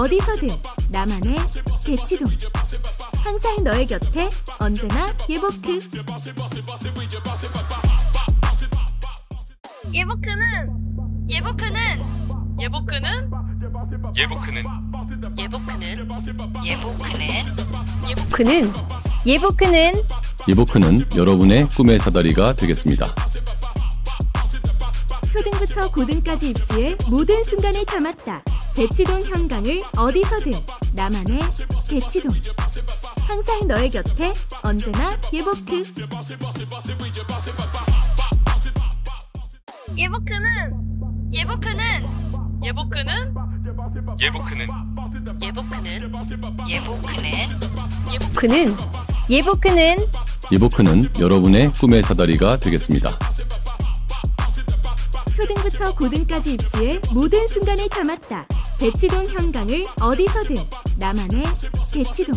어디서든 나만의 대치동 항상 너의 곁에 언제나 예보크 예보크는 예보크는 예보크는 예보크는 예보크는 예보크는 예보크는 예보크는 예보크는 여러분의 꿈의 사다리가 되겠습니다. 초등부터 고등까지 입시의 모든 순간을 담았다. 대치동 현강을 어디서든 나만의 대치동 항상 너의 곁에 언제나 예보크 예보크는 예보크는 예보크는 예보크는 예보크는 예보크는 예보크는 예보크는 예보크는 여러분의 꿈의 사다리가 되겠습니다. 초등부터 고등까지 입시의 모든 순간을 담았다. 대치동 현강을 어디서든 나만의 대치동.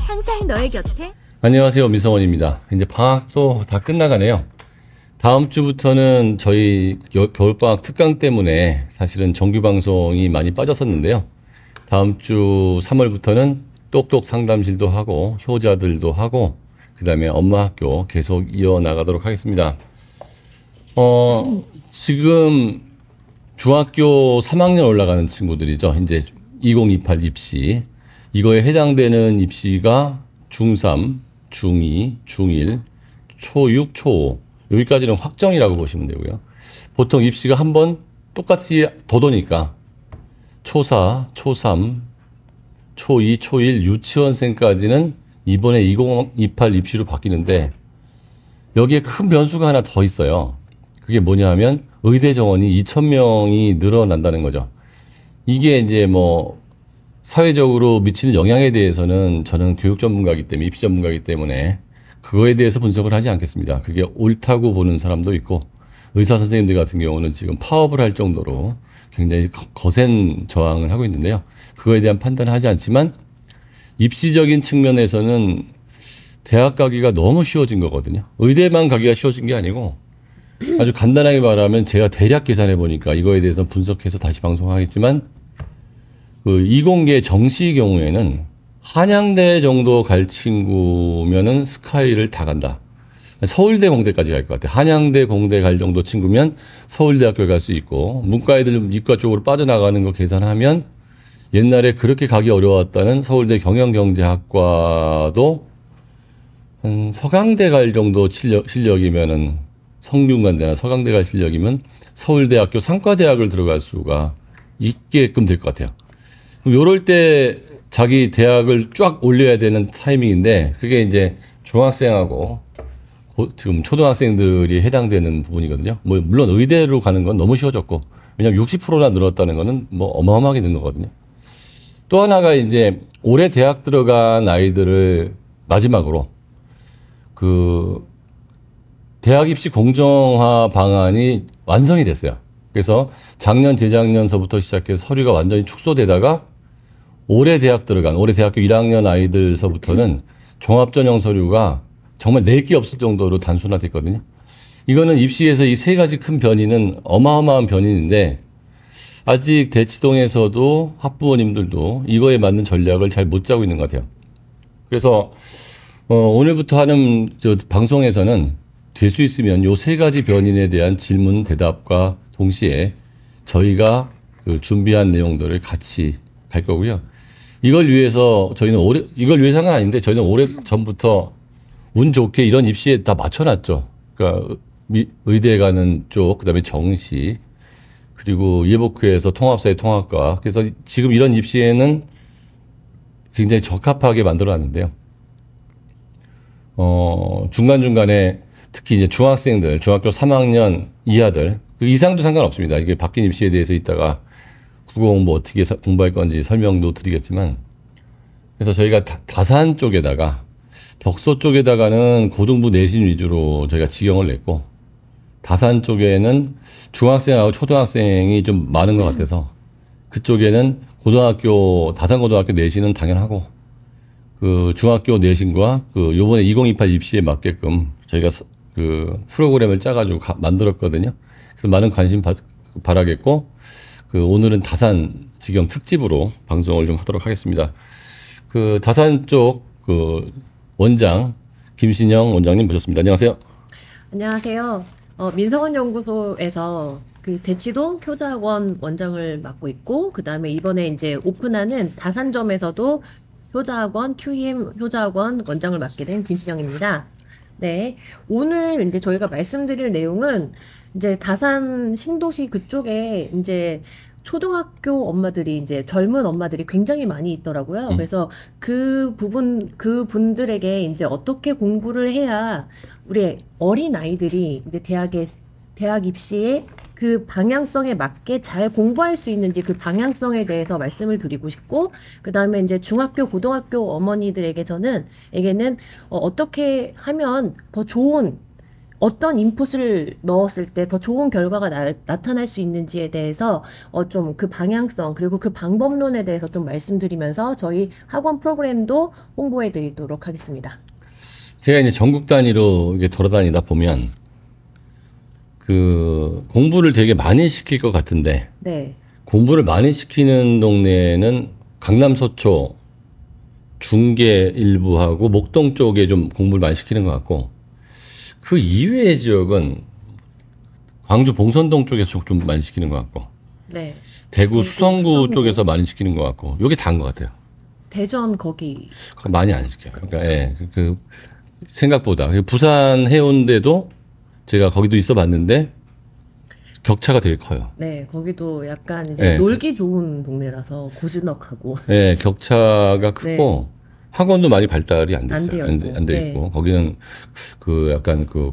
항상 너의 곁에. 안녕하세요 민성원입니다. 이제 방학도 다 끝나가네요. 다음 주부터는 저희 겨울방학 특강 때문에 사실은 정규 방송이 많이 빠졌었는데요. 다음 주 3월부터는 똑똑 상담실도 하고 효자들도 하고 그다음에 엄마 학교 계속 이어나가도록 하겠습니다. 어, 지금 중학교 3학년 올라가는 친구들이죠. 이제 2028 입시. 이거에 해당되는 입시가 중3, 중2, 중1, 초6, 초5. 여기까지는 확정이라고 보시면 되고요. 보통 입시가 한 번 똑같이 더더니까 초4, 초3, 초2, 초1, 유치원생까지는 이번에 2028 입시로 바뀌는데 여기에 큰 변수가 하나 더 있어요. 그게 뭐냐 하면 의대 정원이 2천명이 늘어난다는 거죠. 이게 이제 뭐 사회적으로 미치는 영향에 대해서는 저는 교육 전문가이기 때문에 입시 전문가이기 때문에 그거에 대해서 분석을 하지 않겠습니다. 그게 옳다고 보는 사람도 있고 의사 선생님들 같은 경우는 지금 파업을 할 정도로 굉장히 거센 저항을 하고 있는데요. 그거에 대한 판단을 하지 않지만 입시적인 측면에서는 대학 가기가 너무 쉬워진 거거든요. 의대만 가기가 쉬워진 게 아니고 아주 간단하게 말하면 제가 대략 계산해 보니까 이거에 대해서 분석해서 다시 방송하겠지만 그 이공계 정시 경우에는 한양대 정도 갈 친구면은 스카이를 다 간다. 서울대 공대까지 갈 것 같아. 한양대 공대 갈 정도 친구면 서울대학교 갈 수 있고 문과 애들 이과 쪽으로 빠져나가는 거 계산하면 옛날에 그렇게 가기 어려웠다는 서울대 경영경제학과도 한 서강대 갈 정도 실력, 실력이면은 성균관대나 서강대 갈 실력이면 서울대학교 상과대학을 들어갈 수가 있게끔 될 것 같아요. 요럴 때 자기 대학을 쫙 올려야 되는 타이밍인데 그게 이제 중학생하고 지금 초등학생들이 해당되는 부분이거든요. 뭐 물론 의대로 가는 건 너무 쉬워졌고 왜냐하면 60%나 늘었다는 거는 뭐 어마어마하게 는 거거든요. 또 하나가 이제 올해 대학 들어간 아이들을 마지막으로 그 대학 입시 공정화 방안이 완성이 됐어요. 그래서 작년 재작년서부터 시작해서 서류가 완전히 축소되다가 올해 대학 들어간 올해 대학교 1학년 아이들서부터는 종합전형 서류가 정말 낼 게 없을 정도로 단순화됐거든요. 이거는 입시에서 이 세 가지 큰 변이는 어마어마한 변인인데 아직 대치동에서도 학부모님들도 이거에 맞는 전략을 잘 못 짜고 있는 것 같아요. 그래서 어, 오늘부터 하는 저 방송에서는 될수 있으면 요 세 가지 변인에 대한 질문 대답과 동시에 저희가 그 준비한 내용들을 같이 갈 거고요. 이걸 위해서 저희는 오래 이걸 위해서는 아닌데 저희는 오래 전부터 운 좋게 이런 입시에 다 맞춰놨죠. 그러니까 의대 에 가는 쪽, 그다음에 정시, 그리고 예복회에서 통합사회 통합과 그래서 지금 이런 입시에는 굉장히 적합하게 만들어놨는데요. 어 중간 중간에 특히 이제 중학생들, 중학교 3학년 이하들, 그 이상도 상관없습니다. 이게 바뀐 입시에 대해서 이따가 국어 공부 뭐 어떻게 서, 공부할 건지 설명도 드리겠지만, 그래서 저희가 다, 산 쪽에다가, 덕소 쪽에다가는 고등부 내신 위주로 저희가 지경을 냈고, 다산 쪽에는 중학생하고 초등학생이 좀 많은 것 같아서, 그쪽에는 고등학교, 다산고등학교 내신은 당연하고, 그 중학교 내신과 그 요번에 2028 입시에 맞게끔 저희가 그 프로그램을 짜가지고 가, 만들었거든요. 그래서 많은 관심 바, 바라겠고 그 오늘은 다산 지경 특집으로 방송을 좀 하도록 하겠습니다. 그 다산 쪽 그 원장 김신영 원장님 모셨습니다. 안녕하세요. 안녕하세요. 어, 민성원 연구소에서 그 대치동 효자학원 원장을 맡고 있고 그 다음에 이번에 이제 오픈하는 다산점에서도 효자학원 QEM 효자학원 원장을 맡게 된 김신영입니다. 네. 오늘 이제 저희가 말씀드릴 내용은 이제 다산 신도시 그쪽에 이제 초등학교 엄마들이 이제 젊은 엄마들이 굉장히 많이 있더라고요. 음. 그래서 그 부분 그 분들에게 이제 어떻게 공부를 해야 우리 어린 아이들이 이제 대학에 대학 입시 그 방향성에 맞게 잘 공부할 수 있는지 그 방향성에 대해서 말씀을 드리고 싶고 그 다음에 이제 중학교 고등학교 어머니들에게서는 에게는 어, 떻게 하면 더 좋은 어떤 인풋을 넣었을 때 더 좋은 결과가 나, 타날수 있는지에 대해서 어, 좀 그 방향성 그리고 그 방법론에 대해서 좀 말씀드리면서 저희 학원 프로그램도 홍보해 드리도록 하겠습니다. 제가 이제 전국 단위로 돌아다니다 보면 그 공부를 되게 많이 시킬 것 같은데 네. 공부를 많이 시키는 동네에는 강남 서초 중계 일부하고 목동 쪽에 좀 공부를 많이 시키는 것 같고 그 이외의 지역은 광주 봉선동 쪽에서 좀 많이 시키는 것 같고 네. 네. 대구 수성구, 수성구 쪽에서 많이 시키는 것 같고 요게 다인 것 같아요. 대전 거기 많이 안 시켜요. 그러니까 예, 그, 그 생각보다 부산 해운대도 제가 거기도 있어 봤는데 격차가 되게 커요. 네, 거기도 약간 이제 네. 놀기 좋은 동네라서 고즈넉하고. 네, 격차가 네. 크고 네. 학원도 많이 발달이 안 됐어요. 안돼 네. 있고, 안돼 있고. 네. 거기는 그 약간 그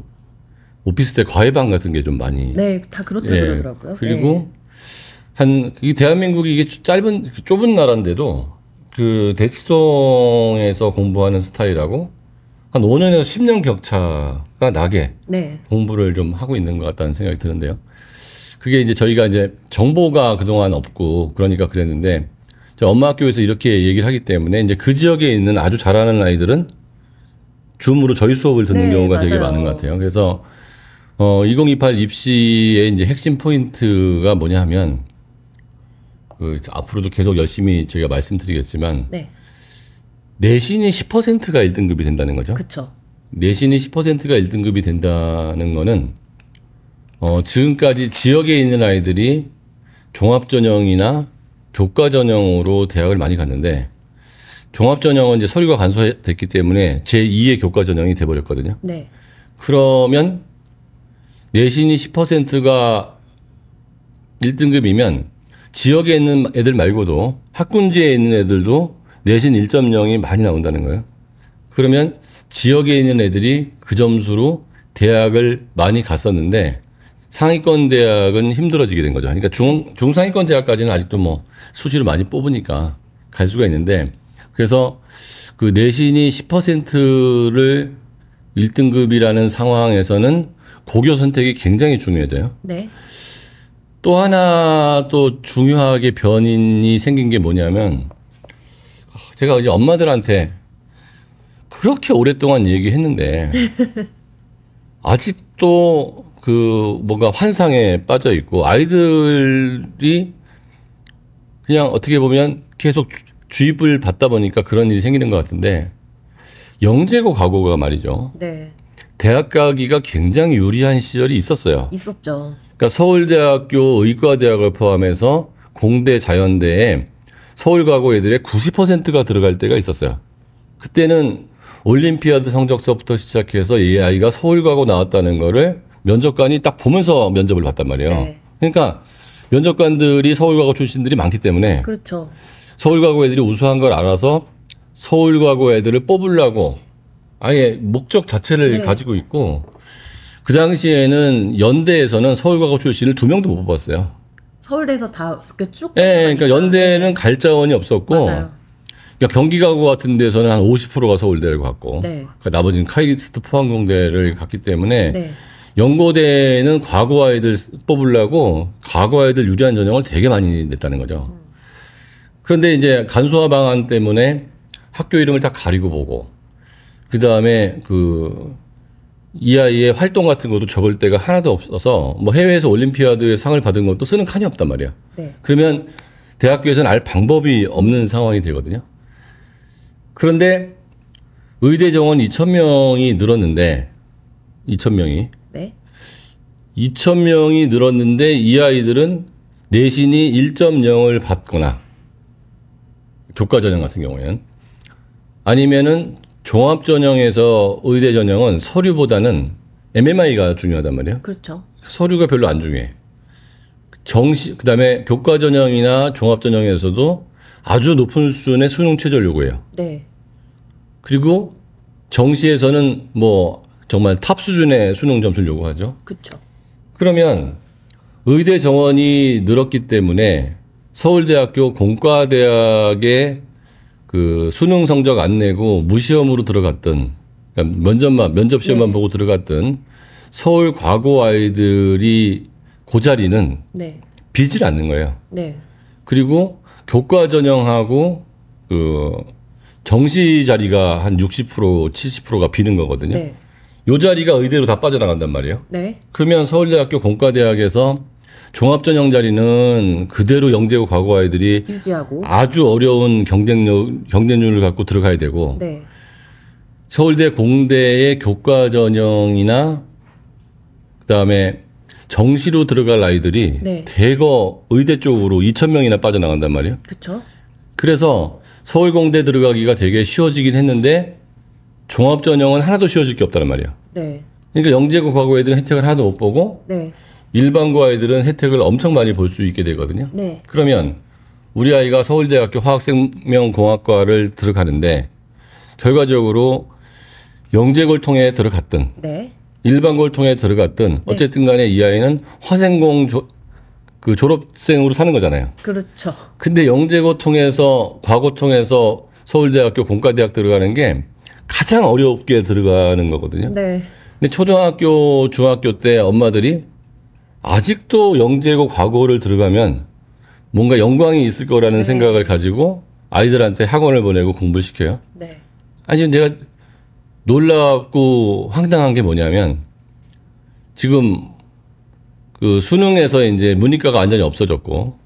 오피스텔 과외방 같은 게 좀 많이. 네, 다 그렇다 예. 그러더라고요. 네. 그리고 한이 대한민국이 이게 짧은 좁은 나라인데도 그 대치동에서 공부하는 스타일하고 한 5년에서 10년 격차. 가 나게 네. 공부를 좀 하고 있는 것 같다는 생각이 드는데요. 그게 이제 저희가 이제 정보가 그동안 없고 그러니까 그랬는데 저 엄마 학교에서 이렇게 얘기를 하기 때문에 이제 그 지역에 있는 아주 잘하는 아이들은 줌으로 저희 수업을 듣는 네, 경우가 맞아요. 되게 많은 것 같아요. 그래서 어2028 입시의 이제 핵심 포인트가 뭐냐 하면 그 앞으로도 계속 열심히 저희가 말씀드리겠지만 네. 내신이 10%가 1등급이 된다는 거죠. 그렇죠. 내신이 10%가 1등급이 된다는 거는 어, 지금까지 지역에 있는 아이들이 종합전형이나 교과전형으로 대학을 많이 갔는데 종합전형은 이제 서류가 간소됐기 화 때문에 제2의 교과전형이 돼버렸거든요. 네. 그러면 내신이 10%가 1등급이면 지역에 있는 애들 말고도 학군지에 있는 애들도 내신 1.0이 많이 나온다는 거예요. 그러면 지역에 있는 애들이 그 점수로 대학을 많이 갔었는데 상위권 대학은 힘들어지게 된 거죠. 그러니까 중, 중상위권 대학까지는 아직도 뭐수시로 많이 뽑으니까 갈 수가 있는데 그래서 그 내신이 10%를 1등급이라는 상황에서는 고교 선택이 굉장히 중요해져요. 네. 또 하나 또 중요하게 변인이 생긴 게 뭐냐면 제가 이제 엄마들한테 그렇게 오랫동안 얘기했는데 아직도 그 뭔가 환상에 빠져 있고 아이들이 그냥 어떻게 보면 계속 주입을 받다 보니까 그런 일이 생기는 것 같은데 영재고 과고가 말이죠. 네. 대학 가기가 굉장히 유리한 시절이 있었어요. 있었죠. 그러니까 서울대학교 의과대학을 포함해서 공대 자연대에 서울과고 애들의 90%가 들어갈 때가 있었어요. 그때는 올림피아드 성적서부터 시작해서 이 아이가 서울과고 나왔다는 거를 면접관이 딱 보면서 면접을 봤단 말이에요. 네. 그러니까 면접관들이 서울과고 출신들이 많기 때문에 그렇죠. 서울과고 애들이 우수한 걸 알아서 서울과고 애들을 뽑으려고 아예 목적 자체를 네. 가지고 있고 그 당시에는 연대에서는 서울과고 출신을 두 명도 못 뽑았어요. 서울대에서 다 쭉. 네, 그러니까 연대는 갈 자원이 없었고 맞아요. 그러니까 경기가구 같은 데서는 한 50%가 서울대를 갔고 네. 그러니까 나머지는 카이스트 포항공대를 네. 갔기 때문에 네. 연고대는 과거 아이들 뽑으려고 과거 아이들 유리한 전형을 되게 많이 냈다는 거죠. 음. 그런데 이제 간소화 방안 때문에 학교 이름을 다 가리고 보고 그다음에 그 이 아이의 활동 같은 것도 적을 때가 하나도 없어서 뭐 해외에서 올림피아드에 상을 받은 것도 쓰는 칸이 없단 말이야. 네. 그러면 대학교에서는 알 방법이 없는 상황이 되거든요. 그런데 의대 정원 2천 명이 늘었는데 2천 명이 네? 2천 명이 늘었는데 이 아이들은 내신이 1.0을 받거나 교과 전형 같은 경우에는 아니면은 종합 전형에서 의대 전형은 서류보다는 MMI가 중요하단 말이에요. 그렇죠. 서류가 별로 안 중요해. 정시 그다음에 교과 전형이나 종합 전형에서도 아주 높은 수준의 수능 최저 요구예요. 네. 그리고 정시에서는 뭐 정말 탑 수준의 수능 점수를 요구하죠. 그렇죠. 그러면 의대 정원이 늘었기 때문에 서울대학교 공과대학의 그 수능 성적 안 내고 무시험으로 들어갔던 그러니까 면접만 면접 시험만 네. 보고 들어갔던 서울 과고 아이들이 고자리는 그 네. 비질 않는 거예요. 네. 그리고 교과 전형하고 그 정시 자리가 한 60% 70%가 비는 거거든요. 네. 요 자리가 의대로 다 빠져나간단 말이에요. 네. 그러면 서울대학교 공과대학에서 종합전형 자리는 그대로 영재고 과거 아이들이 유지하고 아주 어려운 경쟁력 경쟁률을 갖고 들어가야 되고 네. 서울대 공대의 교과 전형이나 그다음에 정시로 들어갈 아이들이 네. 대거 의대 쪽으로 2천 명이나 빠져나간단 말이에요. 그렇죠. 그래서 서울공대 들어가기가 되게 쉬워지긴 했는데 종합 전형은 하나도 쉬워질 게 없다는 말이야. 네. 그러니까 영재고 과거 애들은 혜택을 하나도 못 보고 네. 일반고 아이들은 혜택을 엄청 많이 볼 수 있게 되거든요. 네. 그러면 우리 아이가 서울대학교 화학생명공학과를 들어가는데 결과적으로 영재고를 통해 들어갔든 네. 일반고를 통해 들어갔든 네. 어쨌든 간에 이 아이는 화생공 조, 그 졸업생으로 사는 거잖아요. 그렇죠. 근데 영재고 통해서 과고 통해서 서울대학교 공과대학 들어가는 게 가장 어렵게 들어가는 거거든요. 네. 근데 초등학교 중학교 때 엄마들이 아직도 영재고 과고를 들어가면 뭔가 영광이 있을 거라는 네. 생각을 가지고 아이들한테 학원을 보내고 공부를 시켜요. 네. 아니 내가 놀랍고 황당한 게 뭐냐면 지금 그 수능에서 이제 문이과가 완전히 없어졌고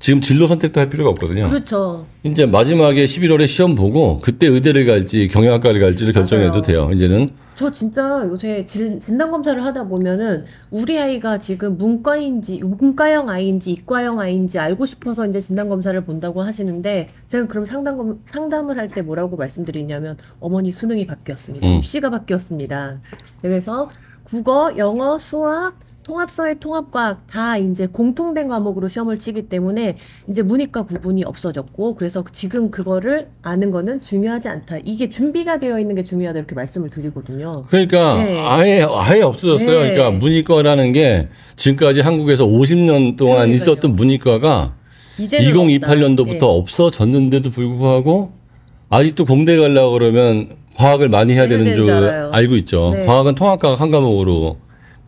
지금 진로 선택도 할 필요가 없거든요. 그렇죠. 이제 마지막에 11월에 시험 보고 그때 의대를 갈지 경영학과를 갈지를 결정해도 돼요. 이제는 저 진짜 요새 진단 검사를 하다 보면은 우리 아이가 지금 문과인지 문과형 아이인지 이과형 아이인지 알고 싶어서 이제 진단 검사를 본다고 하시는데 제가 그럼 상담 상담을 할 때 뭐라고 말씀드리냐면 어머니 수능이 바뀌었습니다. 음. 입시가 바뀌었습니다. 그래서 국어, 영어, 수학 통합사회 통합과학 다 이제 공통된 과목으로 시험을 치기 때문에 이제 문이과 구분이 없어졌고 그래서 지금 그거를 아는 거는 중요하지 않다. 이게 준비가 되어 있는 게 중요하다 이렇게 말씀을 드리거든요. 그러니까 네. 아예 아예 없어졌어요. 네. 그러니까 문이과라는 게 지금까지 한국에서 50년 동안 그러니까요. 있었던 문이과가 2028년도부터 네. 없어졌는데도 불구하고 아직도 공대 가려고 그러면 과학을 많이 해야 되는 줄 알아요. 알고 있죠. 네. 과학은 통합과학 한 과목으로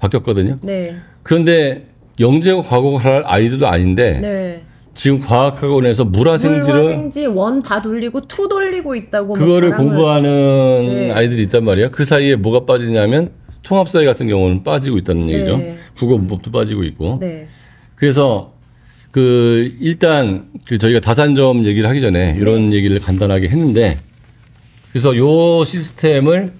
바뀌었거든요. 네. 그런데 영재고 과거고 할 아이들도 아닌데 네. 지금 과학학원에서 물화생지를 물화생지 원 다 돌리고 투 돌리고 있다고 뭐 그거를 공부하는 네. 아이들이 있단 말이야. 그 사이에 뭐가 빠지냐면 통합사회 같은 경우는 빠지고 있다는 네. 얘기죠. 네. 국어 문법도 빠지고 있고. 네. 그래서 그 일단 그 저희가 다산점 얘기를 하기 전에 이런 네. 얘기를 간단하게 했는데 그래서 요 시스템을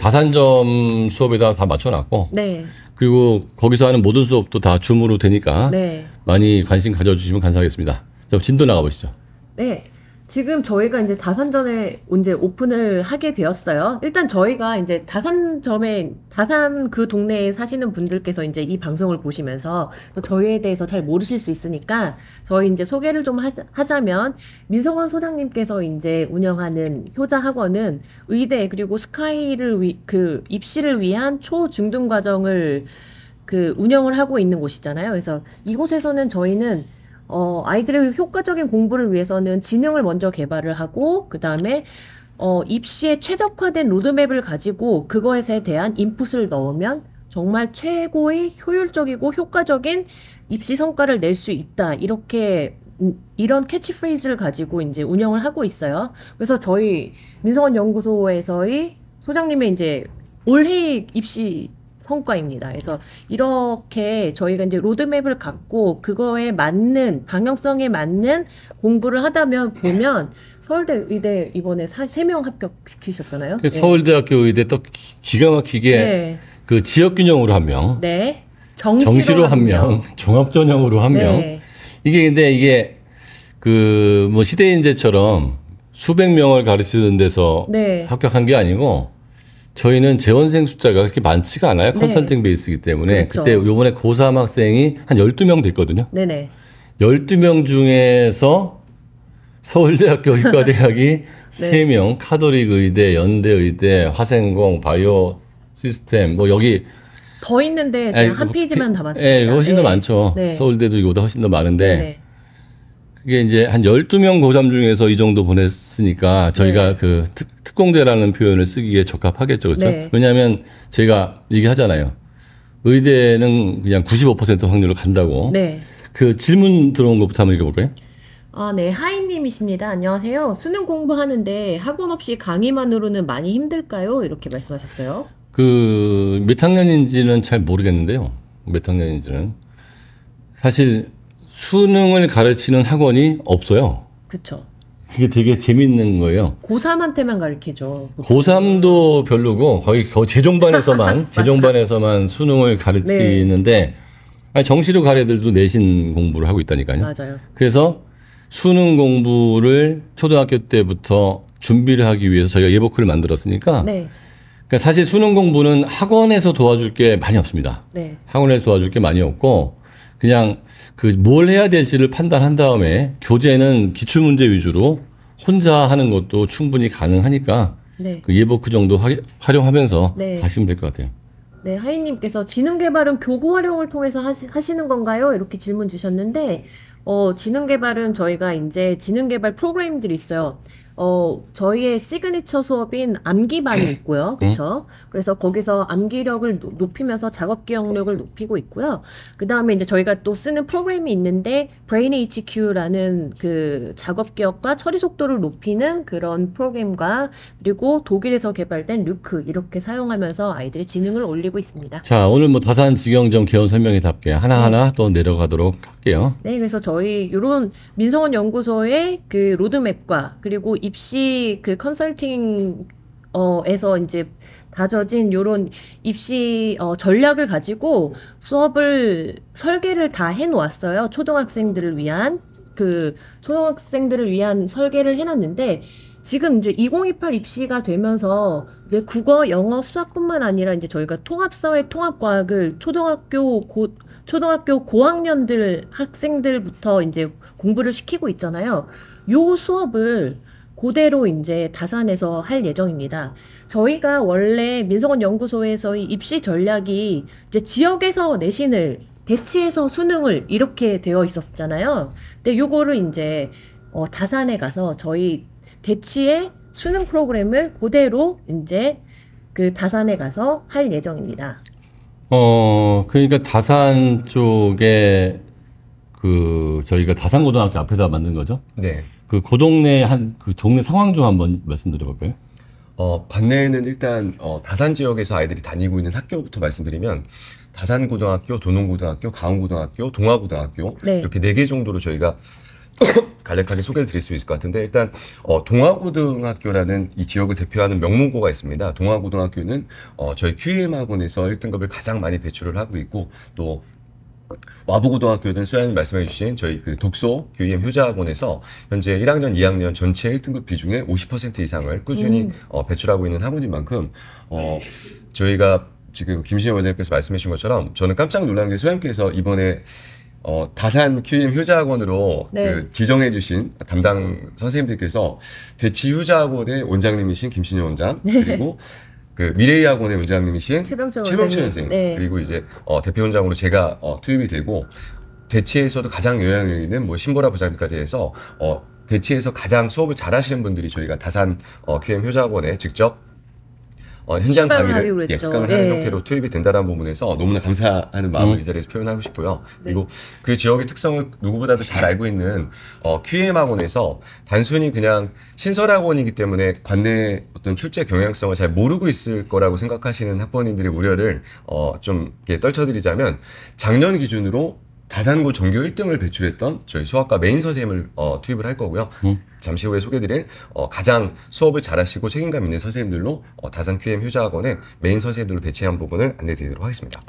다산점 수업에다 다 맞춰놨고 네. 그리고 거기서 하는 모든 수업도 다 줌으로 되니까 네. 많이 관심 가져주시면 감사하겠습니다. 자, 진도 나가보시죠. 네. 지금 저희가 이제 다산점에 이제 오픈을 하게 되었어요. 일단 저희가 이제 다산점에 다산 그 동네에 사시는 분들께서 이제 이 방송을 보시면서 또 저희에 대해서 잘 모르실 수 있으니까 저희 이제 소개를 좀 하자면 민성원 소장님께서 이제 운영하는 효자 학원은 의대 그리고 스카이를 위, 그 입시를 위한 초중등 과정을 그 운영을 하고 있는 곳이잖아요. 그래서 이곳에서는 저희는 어, 아이들의 효과적인 공부를 위해서는 지능을 먼저 개발을 하고 그 다음에 어, 입시에 최적화된 로드맵을 가지고 그것에 대한 인풋을 넣으면 정말 최고의 효율적이고 효과적인 입시 성과를 낼 수 있다. 이렇게 음, 이런 캐치프레이즈를 가지고 이제 운영을 하고 있어요. 그래서 저희 민성원 연구소에서의 소장님의 이제 올해 입시 성과입니다. 그래서 이렇게 저희가 이제 로드맵을 갖고 그거에 맞는 방향성에 맞는 공부를 하다면 보면 서울대 의대 이번에 세 명 합격시키셨잖아요. 네. 그 예. 서울대학교 의대 또 기가 막히게 네. 그 지역균형으로 한 명, 네. 정시로, 정시로 한 명, 명. 종합전형으로 한 명. 네. 이게 근데 이게 그 뭐 시대인재처럼 수백 명을 가르치는 데서 네. 합격한 게 아니고 저희는 재원생 숫자가 그렇게 많지가 않아요. 네. 컨설팅 네. 베이스이기 때문에 그렇죠. 그때 요번에 고3 학생이 한 12명 됐거든요. 네네. 12명 중에서 서울대학교 의과대학이 네. 3명, 카톨릭 의대, 연대의대, 화생공, 바이오 시스템 뭐 여기 더 있는데 한 그 페이지만 담았습니다. 예, 훨씬 더 네. 많죠. 네. 서울대도 이거보다 훨씬 더 많은데 네네. 그게 이제 한 12명 고참 중에서 이 정도 보냈으니까 저희가 네. 그 특, 특공대라는 표현을 쓰기에 적합하겠죠. 그렇죠? 네. 왜냐하면 제가 얘기하잖아요. 의대는 그냥 95% 확률로 간다고. 네. 그 질문 들어온 것부터 한번 읽어볼까요? 아, 네. 하이님이십니다. 안녕하세요. 수능 공부하는데 학원 없이 강의만으로는 많이 힘들까요? 이렇게 말씀하셨어요. 그 몇 학년인지는 잘 모르겠는데요. 몇 학년인지는. 사실 수능을 가르치는 학원이 없어요. 그렇죠. 그게 되게 재밌는 거예요. 고3한테만 가르치죠. 고3도 별로고 거의 재종반에서만 재종반에서만 수능을 가르치는데 아 정시로 갈 애들도 내신 공부를 하고 있다니까요. 맞아요. 그래서 수능 공부를 초등학교 때부터 준비를 하기 위해서 저희가 예보크를 만들었으니까 네. 그러니까 사실 수능 공부는 학원에서 도와줄 게 많이 없습니다. 네. 학원에서 도와줄 게 많이 없고 그냥 그뭘 해야 될지를 판단한 다음에 교재는 기출 문제 위주로 혼자 하는 것도 충분히 가능하니까 네. 그 예보크 그 정도 하, 활용하면서 네. 가시면 될 것 같아요. 네, 하이님께서 지능 개발은 교구 활용을 통해서 하시, 하시는 건가요? 이렇게 질문 주셨는데 어, 지능 개발은 저희가 이제 지능 개발 프로그램들이 있어요. 어, 저희의 시그니처 수업인 암기반이 네. 있고요. 그렇죠? 네. 그래서 거기서 암기력을 높이면서 작업 기억력을 높이고 있고요. 그다음에 이제 저희가 또 쓰는 프로그램이 있는데 브레인 HQ라는 그 작업 기억과 처리 속도를 높이는 그런 프로그램과 그리고 독일에서 개발된 류크 이렇게 사용하면서 아이들의 지능을 올리고 있습니다. 자, 오늘 뭐 다산 지경정 개원 설명에답게 하나하나 네. 또 내려가도록 할게요. 네, 그래서 저희 요런 민성원 연구소의 그 로드맵과 그리고 입시 그 컨설팅 어에서 이제 다져진 요런 입시 어, 전략을 가지고 수업을 설계를 다 해놓았어요. 초등학생들을 위한 그 초등학생들을 위한 설계를 해놨는데 지금 이제 2028 입시가 되면서 이제 국어, 영어, 수학뿐만 아니라 이제 저희가 통합사회 통합과학을 초등학교 곧 초등학교 고학년들 학생들부터 이제 공부를 시키고 있잖아요. 요 수업을 그대로 이제 다산에서 할 예정입니다. 저희가 원래 민성원 연구소에서의 입시 전략이 이제 지역에서 내신을 대치해서 수능을 이렇게 되어 있었잖아요. 근데 요거를 이제 어, 다산에 가서 저희 대치의 수능 프로그램을 그대로 이제 그 다산에 가서 할 예정입니다. 어, 그러니까 다산 쪽에 그 저희가 다산고등학교 앞에서 만든 거죠? 네. 그 고동네 그 한그 동네 상황 좀 한번 말씀드려 볼까요? 어, 관내에는 일단 어, 다산 지역에서 아이들이 다니고 있는 학교부터 말씀드리면 다산 고등학교, 도농 고등학교, 강원 고등학교, 동화 고등학교 네. 이렇게 네 개 정도로 저희가 간략하게 소개를 드릴 수 있을 것 같은데 일단 어, 동화고등학교라는 이 지역을 대표하는 명문고가 있습니다. 동화고등학교는 어, 저희 QEM 학원에서 1등급을 가장 많이 배출을 하고 있고 또 와부고등학교는 소장님 말씀해 주신 저희 그 독소 UEM 효자학원에서 현재 1학년, 2학년 전체 1등급 비중의 50% 이상을 꾸준히 음. 어, 배출하고 있는 학원인 만큼 어, 저희가 지금 김신영 원장님께서 말씀해 주신 것처럼 저는 깜짝 놀란 게소장님께서 이번에 어, 다산 QM 효자학원으로 네. 그 지정해 주신 담당 선생님들께서 대치 효자학원의 원장님이신 김신영 원장 네. 그리고 그 미래의 학원의 원장님이신 최병철, 최 선생님 네. 그리고 이제 어, 대표 원장으로 제가 어, 투입이 되고 대체에서도 가장 영향력 있는 뭐 신보라 부장님까지 해서 어, 대체에서 가장 수업을 잘하시는 분들이 저희가 다산 어, QM 효자학원에 직접 어, 현장 강의를 예, 특강을 하는 예. 형태로 투입이 된다는 부분에서 너무나 감사하는 마음을 음. 이 자리에서 표현하고 싶고요. 네. 그리고 그 지역의 특성을 누구보다도 잘 알고 있는 어, QM 학원에서 단순히 그냥 신설 학원이기 때문에 관내 어떤 출제 경향성을 잘 모르고 있을 거라고 생각하시는 학부모님들의 우려를 어, 좀 떨쳐드리자면 작년 기준으로 다산고 전교 1등을 배출했던 저희 수학과 메인 선생님을 어, 투입을 할 거고요. 음. 잠시 후에 소개드릴 어, 가장 수업을 잘하시고 책임감 있는 선생님들로 어, 다산 QM 효자학원의 메인 선생님들로 배치한 부분을 안내드리도록 하겠습니다.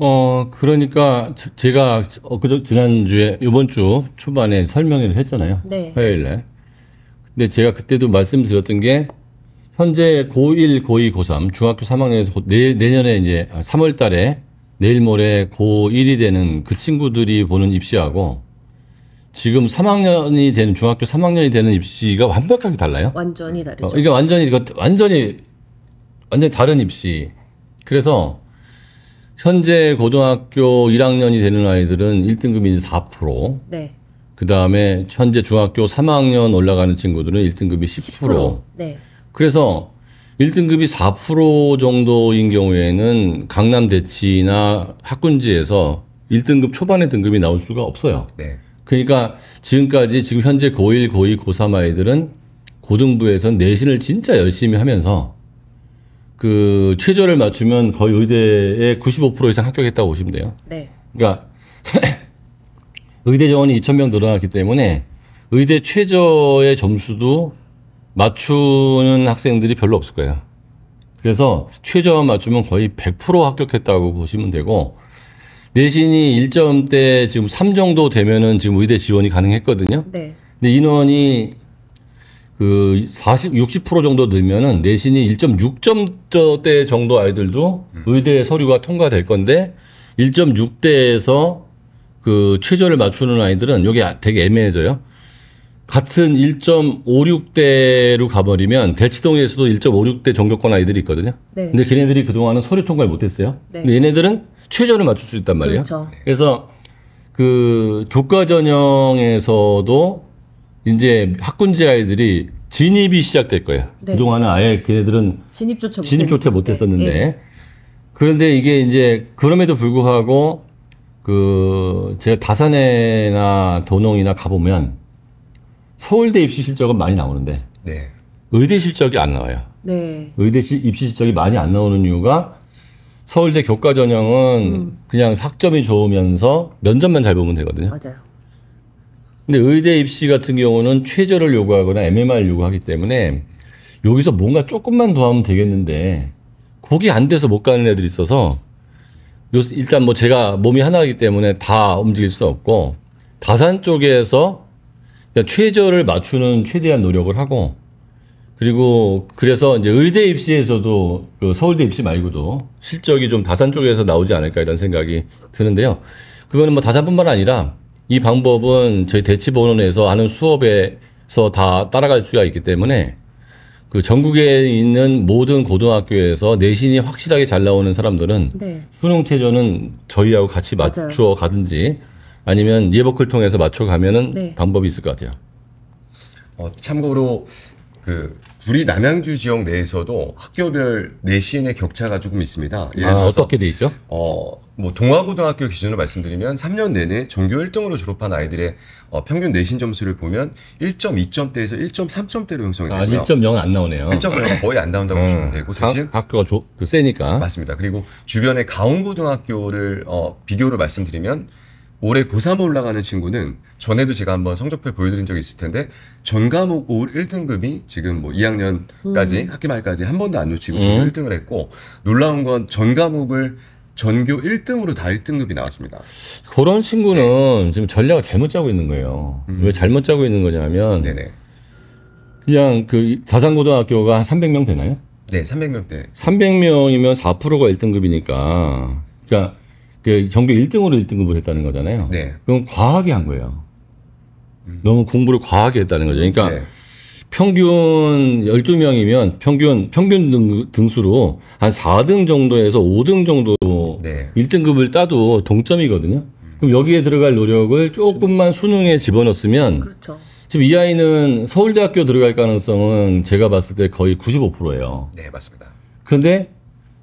어 그러니까 제가 어, 그저 지난 주에 이번 주 초반에 설명회를 했잖아요. 네. 화요일에. 근데 제가 그때도 말씀드렸던 게 현재 고1, 고2, 고3 중학교 3학년에서 고, 내, 내년에 이제 3월 달에 내일 모레 고1이 되는 그 친구들이 보는 입시하고 지금 3학년이 되는 중학교 3학년이 되는 입시가 완벽하게 달라요. 완전히 다르죠. 어, 이게 완전히 완전히 완전히 다른 입시. 그래서 현재 고등학교 1학년이 되는 아이들은 1등급이 이제 4%. 네. 그다음에 현재 중학교 3학년 올라가는 친구들은 1등급이 10%. 10%. 네. 그래서 1등급이 4% 정도인 경우에는 강남 대치나 학군지에서 1등급 초반에 등급이 나올 수가 없어요. 네. 그러니까 지금까지 지금 현재 고1, 고2, 고3 아이들은 고등부에서 내신을 진짜 열심히 하면서 그 최저를 맞추면 거의 의대에 95% 이상 합격했다고 보시면 돼요. 네. 그러니까 의대 정원이 2,000명 늘어났기 때문에 의대 최저의 점수도 맞추는 학생들이 별로 없을 거예요. 그래서 최저만 맞추면 거의 100% 합격했다고 보시면 되고 내신이 1점대 지금 3 정도 되면은 지금 의대 지원이 가능했거든요. 네. 근데 인원이 그 40, 60% 정도 늘면은 내신이 1.6점대 정도 아이들도 음. 의대 서류가 통과될 건데 1.6대에서 그 최저를 맞추는 아이들은 여기 되게 애매해져요. 같은 1.56대로 가버리면 대치동에서도 1.56대 전교권 아이들이 있거든요. 네. 근데 걔네들이 그동안은 서류 통과를 못했어요. 네. 근데 얘네들은 최저를 맞출 수 있단 말이에요. 그렇죠. 그래서 그 교과 전형에서도 이제 학군제 아이들이 진입이 시작될 거예요. 네. 그동안은 아예 걔네들은 진입조차, 진입조차 못했었는데 네, 네. 그런데 이게 이제 그럼에도 불구하고 그 제가 다산에나 도농이나 가보면 서울대 입시 실적은 많이 나오는데 네. 의대 실적이 안 나와요. 네. 의대 입시 실적이 많이 안 나오는 이유가 서울대 교과 전형은 음. 그냥 학점이 좋으면서 면접만 잘 보면 되거든요. 맞아요. 근데 의대 입시 같은 경우는 최저를 요구하거나 MMR 요구하기 때문에 여기서 뭔가 조금만 더 하면 되겠는데 거기 안 돼서 못 가는 애들이 있어서 일단 뭐 제가 몸이 하나이기 때문에 다 움직일 수는 없고 다산 쪽에서 그러니까 최저를 맞추는 최대한 노력을 하고 그리고 그래서 이제 의대 입시에서도 그 서울대 입시 말고도 실적이 좀 다산 쪽에서 나오지 않을까 이런 생각이 드는데요. 그거는 뭐 다산뿐만 아니라 이 방법은 저희 대치본원에서 하는 수업에서 다 따라갈 수가 있기 때문에 그 전국에 있는 모든 고등학교에서 내신이 확실하게 잘 나오는 사람들은 네. 수능 체저는 저희하고 같이 맞추어 가든지 아니면 예복을 통해서 맞춰가면은 네. 방법이 있을 것 같아요. 어, 참고로 그구리 남양주 지역 내에서도 학교별 내신의 격차가 조금 있습니다. 예, 아, 어떻게 돼 있죠? 어, 뭐 동아고등학교 기준으로 말씀드리면 3년 내내 전교 1등으로 졸업한 아이들의 어, 평균 내신 점수를 보면 1.2점대에서 1.3점대로 형성이 아, 되고요. 아, 1 0 안 나오네요. 1.0은 거의 안 나온다고 음, 보시면 되고 사실 학, 학교가 조, 그 세니까 맞습니다. 그리고 주변의 가온고등학교를 어, 비교로 말씀드리면 올해 고3 올라가는 친구는 전에도 제가 한번 성적표 보여드린 적이 있을 텐데 전 과목 1등급이 지금 뭐 2학년까지 음. 학기 말까지 한 번도 안 놓치고 음. 전교 1등을 했고 놀라운 건 전 과목을 전교 1등으로 다 1등급이 나왔습니다. 그런 친구는 네. 지금 전략을 잘못 짜고 있는 거예요. 음. 왜 잘못 짜고 있는 거냐면 네네. 그냥 그 자산고등학교가 한 300명 되나요? 네, 300명대. 300명이면 4%가 1등급이니까 그러니까 그 전교 1등으로 1등급을 했다는 거잖아요. 네. 그럼 과하게 한 거예요. 음. 너무 공부를 과하게 했다는 거죠. 그러니까 네. 평균 12명이면 평균 평균 등, 수로한 4등 정도에서 5등 정도 네. 1등급을 따도 동점이거든요. 그럼 여기에 들어갈 노력을 조금만 수능에 집어넣었으면 그렇죠. 지금 이 아이는 서울대학교 들어갈 가능성은 제가 봤을 때 거의 95%예요. 네, 맞습니다. 그런데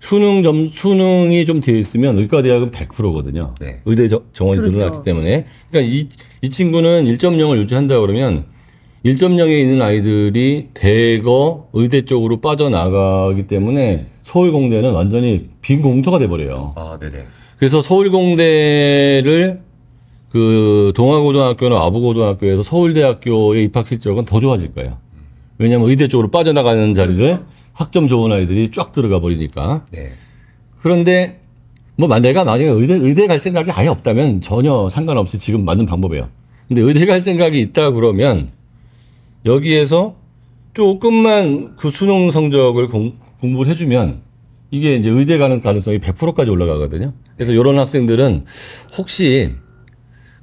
수능 점 수능이 좀 되어 있으면 의과 대학은 100%거든요. 네. 의대 저, 정원이 그렇죠. 늘어났기 때문에. 그러니까 이, 이 친구는 1.0을 유지한다 그러면 1.0에 있는 아이들이 대거 의대 쪽으로 빠져나가기 때문에 서울공대는 완전히 빈 공터가 돼 버려요. 아, 네네. 그래서 서울공대를 그 동아고등학교나 아부고등학교에서 서울대학교의 입학 실적은 더 좋아질 거예요. 왜냐하면 의대 쪽으로 빠져나가는 자리를 그렇죠. 학점 좋은 아이들이 쫙 들어가 버리니까. 네. 그런데 뭐 내가 만약에 의대 의대 갈 생각이 아예 없다면 전혀 상관없이 지금 맞는 방법이에요. 근데 의대 갈 생각이 있다 그러면 여기에서 조금만 그 수능 성적을 공, 공부를 해주면 이게 이제 의대 가는 가능성이 100%까지 올라가거든요. 그래서 이런 학생들은 혹시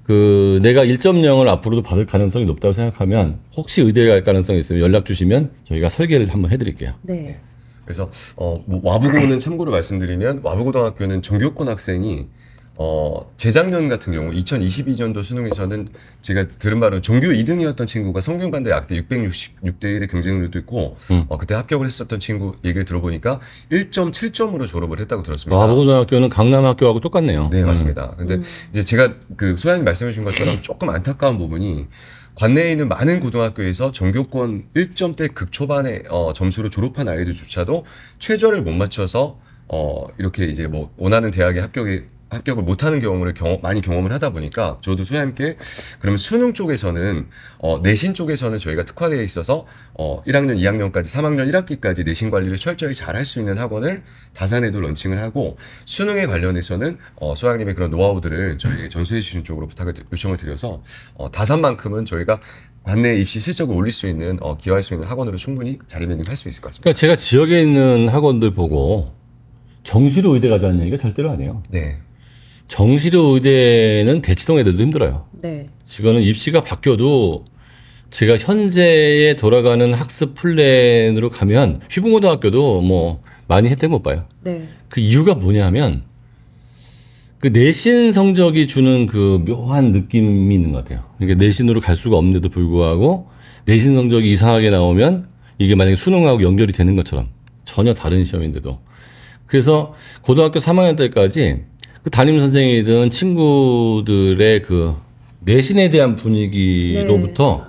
그 내가 1.0을 앞으로도 받을 가능성이 높다고 생각하면 혹시 의대에 갈 가능성이 있으면 연락 주시면 저희가 설계를 한번 해드릴게요. 네. 네. 그래서 어, 뭐 와부고는 참고로 말씀드리면 와부고등학교는 전교권 학생이 어, 재작년 같은 경우 2022년도 수능에서는 제가 들은 바로 종교 2등이었던 친구가 성균관대 약대 666대 1의 경쟁률도 있고 음. 어, 그때 합격을 했었던 친구 얘기를 들어보니까 1.7점으로 졸업을 했다고 들었습니다. 마포고등학교는 아, 강남학교하고 똑같네요. 네 음. 맞습니다. 근데 음. 이제 제가 그 소장님 말씀해 주신 것처럼 조금 안타까운 부분이 관내에 있는 많은 고등학교에서 전교권 1점대 극초반의 어, 점수로 졸업한 아이들조차도 최저를 못 맞춰서 어, 이렇게 이제 뭐 원하는 대학에 합격에 합격을 못하는 경우를 경험, 많이 경험을 하다 보니까 저도 소야 님께 그러면 수능 쪽에서는 어, 내신 쪽에서는 저희가 특화되어 있어서 어, 1학년, 2학년까지, 3학년, 1학기까지 내신 관리를 철저히 잘 할 수 있는 학원을 다산에도 런칭을 하고 수능에 관련해서는 어, 소장님의 그런 노하우들을 저희에게 전수해 주시는 쪽으로 부탁을 요청을 드려서 어, 다산만큼은 저희가 관내 입시 실적을 올릴 수 있는 어, 기여할 수 있는 학원으로 충분히 자리매김할 수 있을 것 같습니다. 그러니까 제가 지역에 있는 학원들 보고 정시로 의대 가자는 얘기가 절대로 아니에요. 네. 정시료 의대는 대치동 애들도 힘들어요. 네. 지금은 입시가 바뀌어도 제가 현재에 돌아가는 학습 플랜으로 가면 휘문고등학교도 뭐 많이 혜택 못 봐요. 네. 그 이유가 뭐냐면 그 내신 성적이 주는 그 묘한 느낌이 있는 것 같아요. 그러니까 내신으로 갈 수가 없는데도 불구하고 내신 성적이 이상하게 나오면 이게 만약에 수능하고 연결이 되는 것처럼 전혀 다른 시험인데도 그래서 고등학교 3학년 때까지 그 담임 선생이든 친구들의 그 내신에 대한 분위기로부터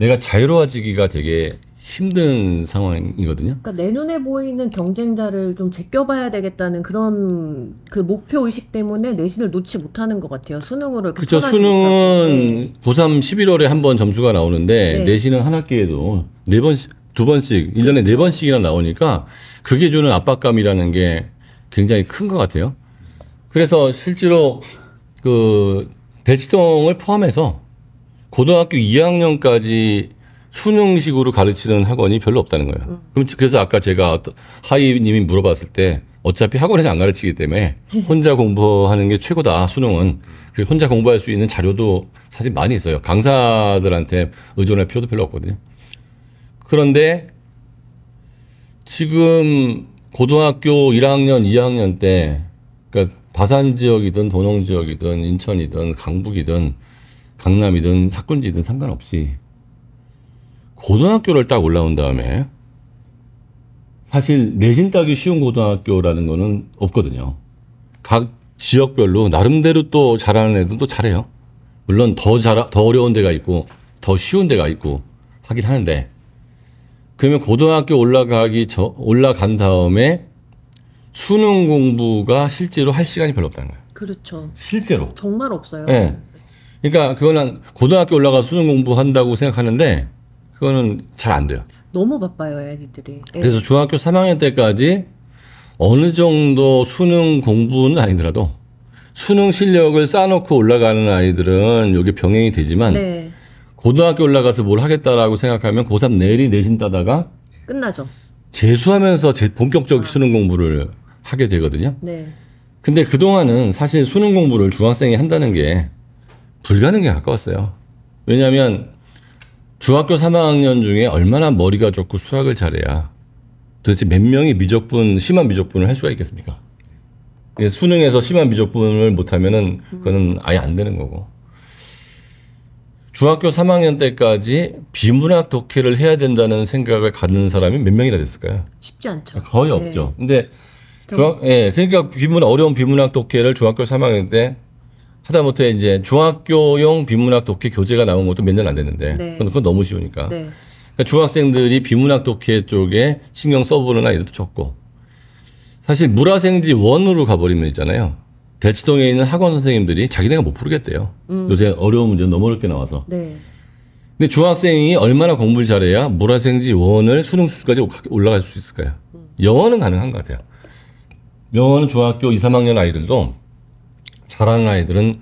네. 내가 자유로워지기가 되게 힘든 상황이거든요. 그러니까 내 눈에 보이는 경쟁자를 좀 제껴봐야 되겠다는 그런 그 목표 의식 때문에 내신을 놓지 못하는 것 같아요. 수능으로 그렇죠. 수능은 고3 11월에 한 번 점수가 나오는데 네. 내신은 한 학기에도 네 번씩 두 번씩 일년에네 번씩이나 나오니까 그게 주는 압박감이라는 게 굉장히 큰 것 같아요. 그래서 실제로 그 대치동을 포함해서 고등학교 2학년까지 수능식으로 가르치는 학원이 별로 없다는 거예요. 음. 그럼 그래서 아까 제가 하이님이 물어봤을 때 어차피 학원에서 안 가르치기 때문에 혼자 공부하는 게 최고다 수능은 그리고 혼자 공부할 수 있는 자료도 사실 많이 있어요. 강사들한테 의존할 필요도 별로 없거든요. 그런데 지금 고등학교 1학년, 2학년 때 그러니까 다산 지역이든 도농 지역이든 인천이든 강북이든 강남이든 학군지든 상관없이 고등학교를 딱 올라온 다음에 사실 내신 따기 쉬운 고등학교라는 거는 없거든요. 각 지역별로 나름대로 또 잘하는 애들은 또 잘해요. 물론 더 잘, 더 어려운 데가 있고 더 쉬운 데가 있고 하긴 하는데 그러면 고등학교 올라가기 저, 올라간 다음에 수능 공부가 실제로 할 시간이 별로 없다는 거예요. 그렇죠. 실제로. 정말 없어요. 네. 그러니까 그거는 고등학교 올라가 서 수능 공부한다고 생각하는데 그거는 잘 안 돼요. 너무 바빠요, 애들이 그래서 중학교 3학년 때까지 어느 정도 수능 공부는 아니더라도 수능 실력을 쌓아놓고 올라가는 아이들은 여기 병행이 되지만 네. 고등학교 올라가서 뭘 하겠다라고 생각하면 고3 내일이 내신 따다가 끝나죠. 재수하면서 본격적 인 아. 수능 공부를 하게 되거든요. 네. 근데 그동안은 사실 수능 공부를 중학생이 한다는 게 불가능에 가까웠어요. 왜냐하면 중학교 3학년 중에 얼마나 머리가 좋고 수학을 잘해야 도대체 몇 명이 미적분, 심한 미적분을 할 수가 있겠습니까? 수능에서 심한 미적분을 못하면은 그거는 아예 안 되는 거고. 중학교 3학년 때까지 비문학 독해를 해야 된다는 생각을 갖는 사람이 몇 명이나 됐을까요? 쉽지 않죠. 거의 없죠. 네. 근데 중학, 예, 그러니까 비문 어려운 비문학 독해를 중학교 3학년 때 하다못해 이제 중학교용 비문학 독해 교재가 나온 것도 몇 년 안 됐는데 네. 그건, 너무 쉬우니까. 네. 그러니까 중학생들이 비문학 독해 쪽에 신경 써보는 아이들도 적고 사실 물화생지 원으로 가버리면 있잖아요. 대치동에 있는 학원 선생님들이 자기네가 못 부르겠대요. 음. 요새 어려운 문제 너무 어렵게 나와서. 네. 근데 중학생이 얼마나 공부를 잘해야 물화생지 원을 수능 수준까지 올라갈 수 있을까요? 음. 영어는 가능한 것 같아요. 명원 중학교 2, 3학년 아이들도 잘하는 아이들은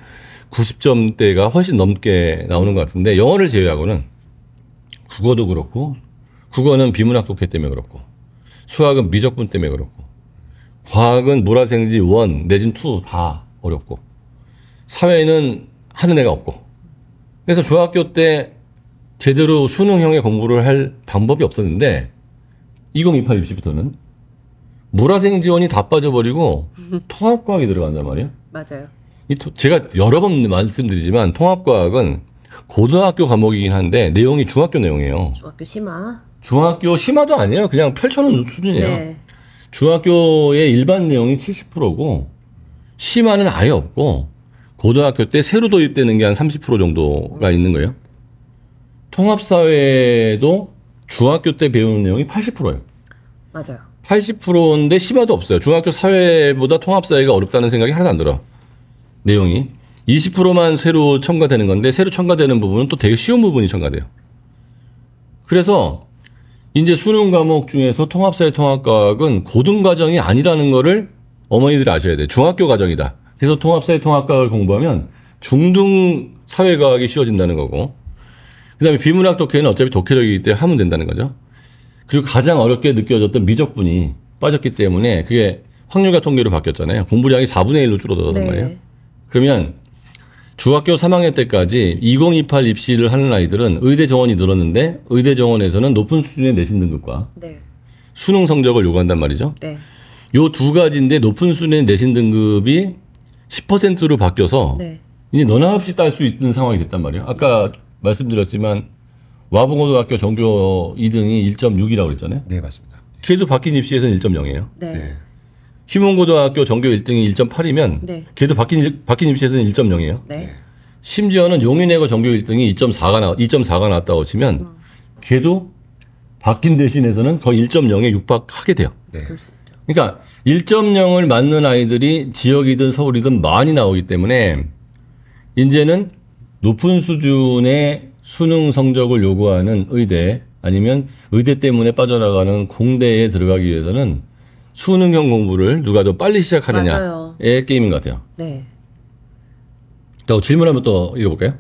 90점대가 훨씬 넘게 나오는 것 같은데 영어를 제외하고는 국어도 그렇고 국어는 비문학 독해 때문에 그렇고 수학은 미적분 때문에 그렇고 과학은 물화생지 원 내진 투 다 어렵고 사회는 하는 애가 없고 그래서 중학교 때 제대로 수능형의 공부를 할 방법이 없었는데 2028 입시부터는 물화생 지원이 다 빠져버리고 음. 통합과학이 들어간단 말이에요. 맞아요. 이 토, 제가 여러 번 말씀드리지만 통합과학은 고등학교 과목이긴 한데 내용이 중학교 내용이에요. 중학교 심화. 중학교 심화도 아니에요. 그냥 펼쳐놓은 수준이에요. 네. 중학교의 일반 내용이 70%고 심화는 아예 없고 고등학교 때 새로 도입되는 게 한 30% 정도가 음. 있는 거예요. 통합사회도 중학교 때 배우는 내용이 80%예요. 맞아요. 80%인데 심화도 없어요. 중학교 사회보다 통합 사회가 어렵다는 생각이 하나도 안 들어. 내용이 20%만 새로 첨가되는 건데 새로 첨가되는 부분은 또 되게 쉬운 부분이 첨가돼요. 그래서 이제 수능 과목 중에서 통합사회 통합과학은 고등 과정이 아니라는 거를 어머니들이 아셔야 돼. 중학교 과정이다. 그래서 통합사회 통합과학을 공부하면 중등 사회과학이 쉬워진다는 거고. 그다음에 비문학 독해는 어차피 독해력이기 때문에 하면 된다는 거죠. 그리고 가장 어렵게 느껴졌던 미적분이 빠졌기 때문에 그게 확률과 통계로 바뀌었잖아요. 공부량이 4분의 1로 줄어들었단 네. 말이에요. 그러면 중학교 3학년 때까지 2028 입시를 하는 아이들은 의대 정원이 늘었는데 의대 정원에서는 높은 수준의 내신 등급과 네. 수능 성적을 요구한단 말이죠. 네. 요두 가지인데 높은 수준의 내신 등급이 10%로 바뀌어서 네. 이제 너나 없이 딸 수 있는 상황이 됐단 말이에요. 아까 말씀드렸지만 와부고등학교 전교 2등이 1.6이라고 그랬잖아요. 네, 맞습니다. 걔도 바뀐 입시에서는 1.0이에요. 네. 네. 휘문고등학교 전교 1등이 1.8이면 네. 걔도 바뀐 바뀐 입시에서는 1.0이에요. 네. 심지어는 용인외고 전교 1등이 2.4가 나 2.4가 나왔다고 치면 음. 걔도 바뀐 대신에서는 거의 1.0에 육박하게 돼요. 네. 그러니까 1.0을 맞는 아이들이 지역이든 서울이든 많이 나오기 때문에 이제는 높은 수준의 수능 성적을 요구하는 의대 아니면 의대 때문에 빠져나가는 공대에 들어가기 위해서는 수능형 공부를 누가 더 빨리 시작하느냐의 게임인 것 같아요. 네. 또질문 한번 또 읽어볼까요?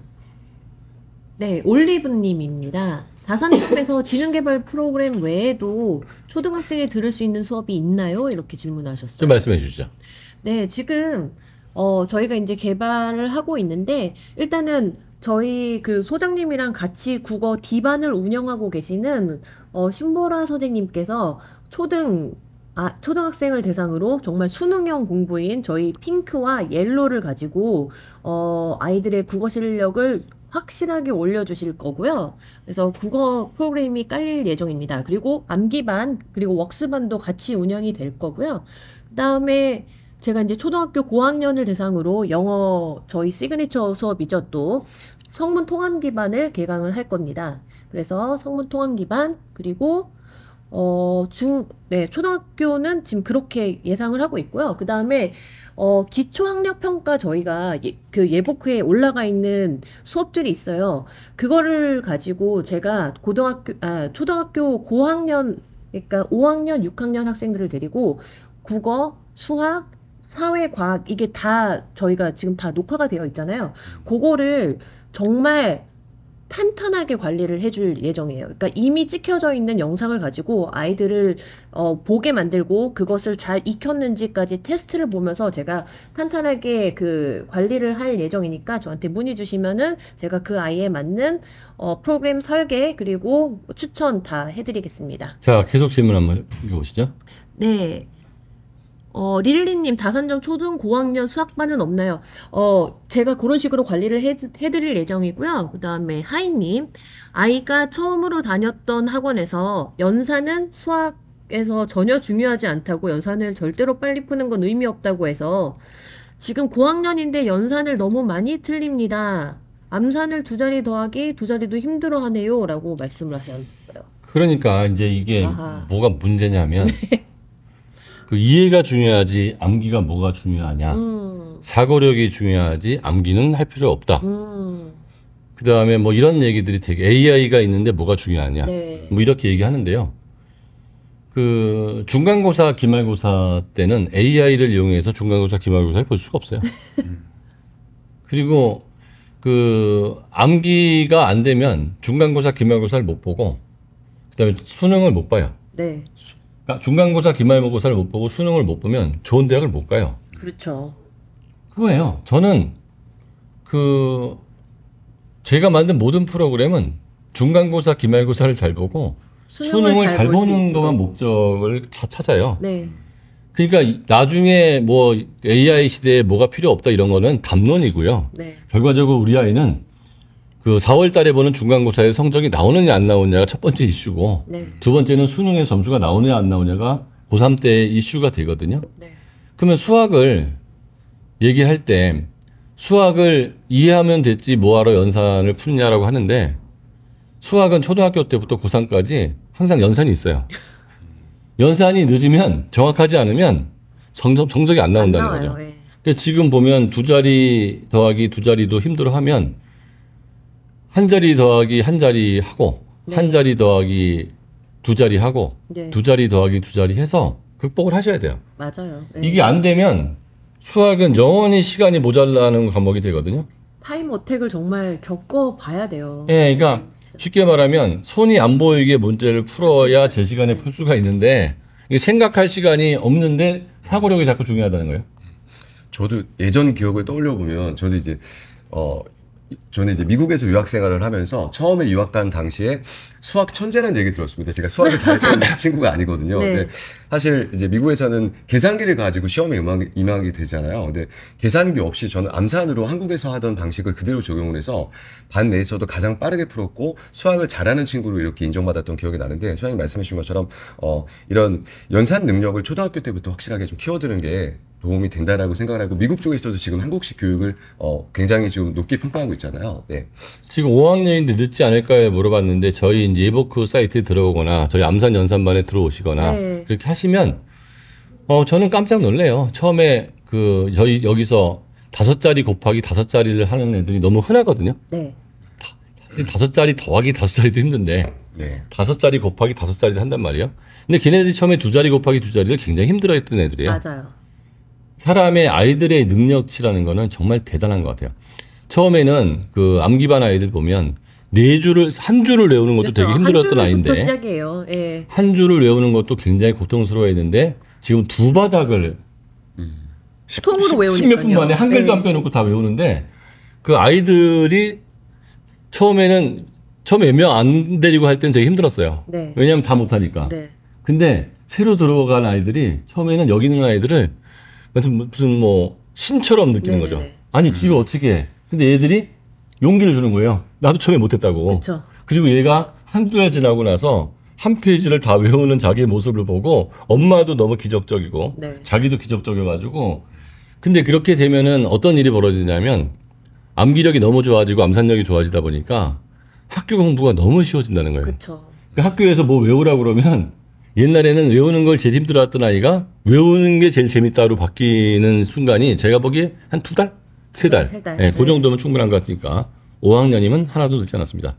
네, 올리브님입니다. 다선님에서 지능개발 프로그램 외에도 초등학생이 들을 수 있는 수업이 있나요? 이렇게 질문하셨어요. 좀 말씀해 주시죠. 네, 지금 어, 저희가 이제 개발을 하고 있는데 일단은 저희 그 소장님이랑 같이 국어 디반을 운영하고 계시는 어, 신보라 선생님께서 초등 아, 초등학생을 대상으로 정말 수능형 공부인 저희 핑크와 옐로를 가지고 어, 아이들의 국어 실력을 확실하게 올려주실 거고요. 그래서 국어 프로그램이 깔릴 예정입니다. 그리고 암기반 그리고 웍스반도 같이 운영이 될 거고요. 그 다음에 제가 이제 초등학교 고학년을 대상으로 영어 저희 시그니처 수업이죠 또 성문 통합 기반을 개강을 할 겁니다. 그래서 성문 통합 기반 그리고 어, 중, 네, 초등학교는 지금 그렇게 예상을 하고 있고요. 그 다음에, 어, 기초학력평가 저희가 예, 그 예복회에 올라가 있는 수업들이 있어요. 그거를 가지고 제가 고등학교, 아, 초등학교 고학년, 그러니까 5학년, 6학년 학생들을 데리고 국어, 수학, 사회과학, 이게 다 저희가 지금 다 녹화가 되어 있잖아요. 그거를 정말 탄탄하게 관리를 해줄 예정이에요. 그러니까 이미 찍혀져 있는 영상을 가지고 아이들을 어, 보게 만들고 그것을 잘 익혔는지까지 테스트를 보면서 제가 탄탄하게 그 관리를 할 예정이니까 저한테 문의 주시면은 제가 그 아이에 맞는 어, 프로그램 설계 그리고 추천 다 해드리겠습니다. 자, 계속 질문 한번 보시죠. 네. 어, 릴리님, 다산점 초등 고학년 수학반은 없나요? 어, 제가 그런 식으로 관리를 해, 해드릴 예정이고요. 그 다음에 하이님, 아이가 처음으로 다녔던 학원에서 연산은 수학에서 전혀 중요하지 않다고 연산을 절대로 빨리 푸는 건 의미 없다고 해서 지금 고학년인데 연산을 너무 많이 틀립니다. 암산을 두 자리 더하기 두 자리도 힘들어 하네요. 라고 말씀을 하셨어요. 그러니까 이제 이게 아하. 뭐가 문제냐면 네. 그 이해가 중요하지 암기가 뭐가 중요하냐. 음. 사고력이 중요하지 암기는 할 필요 없다. 음. 그 다음에 뭐 이런 얘기들이 되게 AI가 있는데 뭐가 중요하냐. 네. 뭐 이렇게 얘기하는데요. 그 중간고사 기말고사 때는 AI를 이용해서 중간고사 기말고사를 볼 수가 없어요. 그리고 그 암기가 안 되면 중간고사 기말고사를 못 보고 그다음에 수능을 못 봐요. 네. 그러니까 중간고사, 기말고사를 못 보고 수능을 못 보면 좋은 대학을 못 가요. 그렇죠. 그거예요. 저는 그 제가 만든 모든 프로그램은 중간고사, 기말고사를 잘 보고 수능을, 수능을 잘, 잘 보는 것만 목적을 차, 찾아요. 네. 그러니까 나중에 뭐 AI 시대에 뭐가 필요 없다 이런 거는 담론이고요. 네. 결과적으로 우리 아이는 그 4월 달에 보는 중간고사의 성적이 나오느냐 안 나오느냐가 첫 번째 이슈고 네. 두 번째는 수능의 점수가 나오느냐 안 나오느냐가 고3 때 이슈가 되거든요. 네. 그러면 수학을 얘기할 때 수학을 이해하면 됐지 뭐하러 연산을 푸느냐라고 하는데 수학은 초등학교 때부터 고3까지 항상 연산이 있어요. 연산이 늦으면 정확하지 않으면 성적, 성적이 안 나온다는 안 거죠. 예. 그 지금 보면 두 자리 더하기 두 자리도 힘들어하면 한 자리 더하기 한 자리 하고 네. 한 자리 더하기 두 자리 하고 네. 두 자리 더하기 두 자리 해서 극복을 하셔야 돼요. 맞아요. 네. 이게 안 되면 수학은 영원히 시간이 모자라는 과목이 되거든요. 타임 어택을 정말 겪어봐야 돼요. 예, 그러니까 그렇죠. 쉽게 말하면 손이 안 보이게 문제를 풀어야 제 시간에 풀 수가 있는데 생각할 시간이 없는데 사고력이 자꾸 중요하다는 거예요. 저도 예전 기억을 떠올려 보면 저도 이제 어 저는 이제 미국에서 유학 생활을 하면서 처음에 유학 간 당시에 수학 천재라는 얘기 들었습니다. 제가 수학을 잘하는 친구가 아니거든요. 네. 근데 사실 이제 미국에서는 계산기를 가지고 시험에 임하게, 임하게 되잖아요. 근데 계산기 없이 저는 암산으로 한국에서 하던 방식을 그대로 적용을 해서 반 내에서도 가장 빠르게 풀었고 수학을 잘하는 친구로 이렇게 인정받았던 기억이 나는데 소장님 말씀해 주신 것처럼 어, 이런 연산 능력을 초등학교 때부터 확실하게 좀 키워드는 게 도움이 된다라고 생각을 하고 미국 쪽에 서도 지금 한국식 교육을 어, 굉장히 지금 높게 평가하고 있잖아요. 네. 지금 5학년인데 늦지 않을까요 물어봤는데 저희 이제 예버크 사이트에 들어오거나 저희 암산 연산반에 들어오시거나 네. 그렇게 하시면 어 저는 깜짝 놀래요. 처음에 그 저희 여기서 다섯 자리 곱하기 다섯 자리를 하는 애들이 너무 흔하거든요. 네. 다섯 자리 더하기 다섯 자리도 힘든데 다섯 네. 자리 곱하기 다섯 자리를 한단 말이에요. 근데 걔네들이 처음에 두 자리 곱하기 두 자리를 굉장히 힘들어했던 애들이에요. 맞아요. 사람의 아이들의 능력치라는 거는 정말 대단한 것 같아요. 처음에는 그 암기반 아이들 보면 네 줄을 한 줄을 외우는 것도 그렇죠. 되게 힘들었던 아이인데 시작해요. 예. 한 줄을 외우는 것도 굉장히 고통스러워했는데 지금 두 바닥을 음. 십, 통으로 외우니까 십몇 분 만에 한 글도 예. 안 네. 빼놓고 다 외우는데 그 아이들이 처음에는 처음에 몇 명 안 데리고 할 때는 되게 힘들었어요. 네. 왜냐하면 다 못하니까. 네. 근데 새로 들어간 아이들이 처음에는 여기 있는 아이들을 무슨 무슨 뭐 신처럼 느끼는 네네 네, 거죠. 네. 아니 음. 이거 어떻게? 해. 근데 얘들이 용기를 주는 거예요. 나도 처음에 못했다고. 그쵸. 그리고 얘가 한두 해 지나고 나서 한 페이지를 다 외우는 자기의 모습을 보고 엄마도 너무 기적적이고 네. 자기도 기적적이어가지고 근데 그렇게 되면은 어떤 일이 벌어지냐면 암기력이 너무 좋아지고 암산력이 좋아지다 보니까 학교 공부가 너무 쉬워진다는 거예요. 그쵸. 그러니까 학교에서 뭐 외우라고 그러면 옛날에는 외우는 걸 제일 힘들어했던 아이가 외우는 게 제일 재밌다로 바뀌는 순간이 제가 보기에 한두 달? 세 달? 세 달. 예, 그 네, 그 정도면 충분한 것 같으니까 5학년이면 하나도 늦지 않았습니다.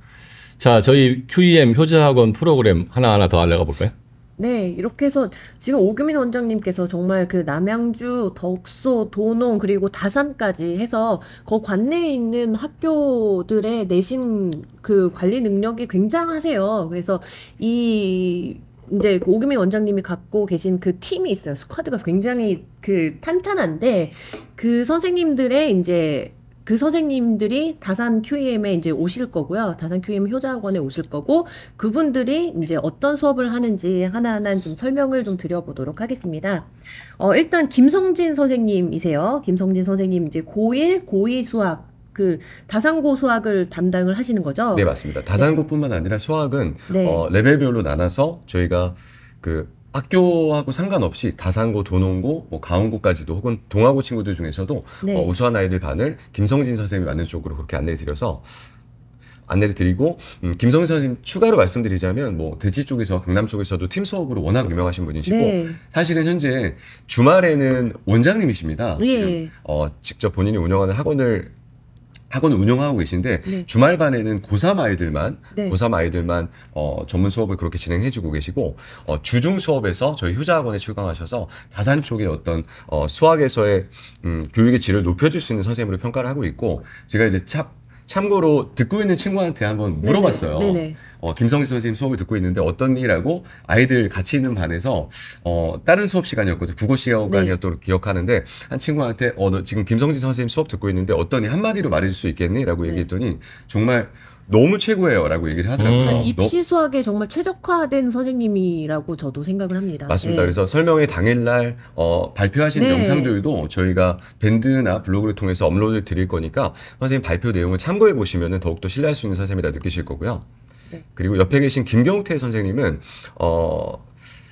자, 저희 QEM 효자학원 프로그램 하나하나 더 알려가 볼까요? 네, 이렇게 해서 지금 오규민 원장님께서 정말 그 남양주, 덕소, 도농 그리고 다산까지 해서 그 관내에 있는 학교들의 내신 그 관리 능력이 굉장하세요. 그래서 이 이제 그 오금희 원장님이 갖고 계신 그 팀이 있어요. 스쿼드가 굉장히 그 탄탄한데 그 선생님들의 이제 그 선생님들이 다산 QEM에 이제 오실 거고요. 다산 QEM 효자학원에 오실 거고 그분들이 이제 어떤 수업을 하는지 하나하나 좀 설명을 좀 드려보도록 하겠습니다. 어, 일단 김성진 선생님이세요. 김성진 선생님 이제 고1, 고2 수학 그다산고 수학을 담당을 하시는 거죠? 네 맞습니다. 다산고뿐만 네. 아니라 수학은 네. 어, 레벨별로 나눠서 저희가 그 학교하고 상관없이 다산고, 도농고, 뭐 강원고까지도 혹은 동아고 친구들 중에서도 네. 어, 우수한 아이들 반을 김성진 선생님이 맞는 쪽으로 그렇게 안내를 드려서 안내를 드리고 음, 김성진 선생님 추가로 말씀드리자면 뭐대치 쪽에서 강남 쪽에서도 팀 수업으로 워낙 유명하신 분이시고 네. 사실은 현재 주말에는 원장님이십니다. 예. 지금 어, 직접 본인이 운영하는 학원을 학원을 운영하고 계신데 네. 주말 반에는 고3 아이들만 네. 고3 아이들만 어, 전문 수업을 그렇게 진행해 주고 계시고 어, 주중 수업에서 저희 효자 학원에 출강하셔서 다산 쪽의 어떤 어, 수학에서의 음, 교육의 질을 높여 줄수 있는 선생님으로 평가를 하고 있고 제가 이제 참 참고로 듣고 있는 친구한테 한번 물어봤어요. 네네. 네네. 어, 김성희 선생님 수업을 듣고 있는데 어떤 일하고 아이들 같이 있는 반에서 어, 다른 수업 시간이었거든요. 국어 시간이었던 네. 기억하는데 한 친구한테 어, 너 지금 김성진 선생님 수업 듣고 있는데 어떤 일 한마디로 말해줄 수 있겠니? 라고 네. 얘기했더니 네. 정말 너무 최고예요라고 얘기를 하더라고요. 음. 입시 수학에 정말 최적화된 선생님이라고 저도 생각을 합니다. 맞습니다. 네. 그래서 설명회 당일날 어, 발표하시 네. 영상들도 저희가 밴드나 블로그를 통해서 업로드 드릴 거니까 선생님 발표 내용을 참고해 보시면 더욱더 신뢰할 수 있는 선생님이다 느끼실 거고요. 네. 그리고 옆에 계신 김경태 선생님은 어,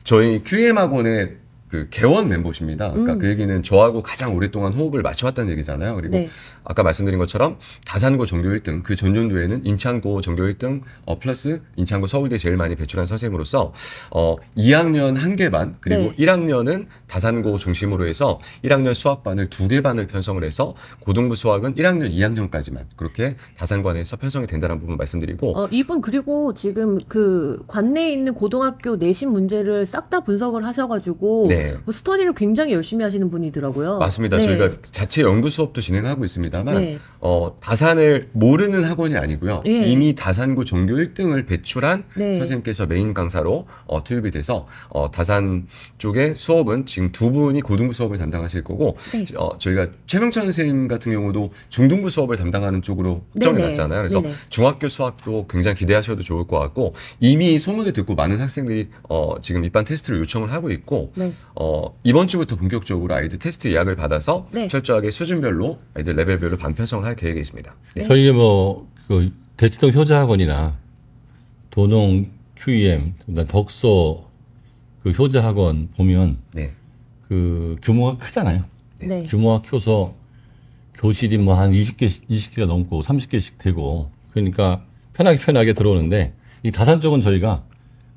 저희 QM 학원의 그 개원 멤버십니다. 그러니까 음. 그 얘기는 저하고 가장 오랫동안 호흡을 맞춰왔다는 얘기잖아요. 그리고 네. 아까 말씀드린 것처럼 다산고 전교 1등 그 전년도에는 인창고 전교 1등 어, 플러스 인창고 서울대 제일 많이 배출한 선생으로서 어, 2학년 한개반 그리고 네. 1학년은 다산고 중심으로 해서 1학년 수학반을 두 개 반을 편성을 해서 고등부 수학은 1학년 2학년까지만 그렇게 다산관에서 편성이 된다는 부분 말씀드리고 어, 이분 그리고 지금 그 관내에 있는 고등학교 내신 문제를 싹 다 분석을 하셔가지고 네. 네. 뭐 스터디를 굉장히 열심히 하시는 분이더라고요. 맞습니다. 네. 저희가 자체 연구 수업도 진행하고 있습니다만 네. 어, 다산을 모르는 학원이 아니고요. 예. 이미 다산고 종교 1등을 배출한 네. 선생님께서 메인 강사로 어, 투입이 돼서 어, 다산 쪽의 수업은 지금 두 분이 고등부 수업을 담당하실 거고 네. 어, 저희가 최명찬 선생님 같은 경우도 중등부 수업을 담당하는 쪽으로 확정이 네, 났잖아요. 그래서 중학교 수학도 굉장히 기대하셔도 좋을 것 같고 이미 소문을 듣고 많은 학생들이 어, 지금 입반 테스트를 요청을 하고 있고 네. 어, 이번 주부터 본격적으로 아이들 테스트 예약을 받아서 네. 철저하게 수준별로 아이들 레벨별로 방 편성을 할 계획이 있습니다. 네. 네. 저희 뭐그 대치동 효자학원이나 도농 QEM, 덕소 그 효자학원 보면 네. 그 규모가 크잖아요. 네. 네. 규모가 커서 교실이 뭐 한 20개 20개가 넘고 30개씩 되고 그러니까 편하게 편하게 들어오는데 이 다산 쪽은 저희가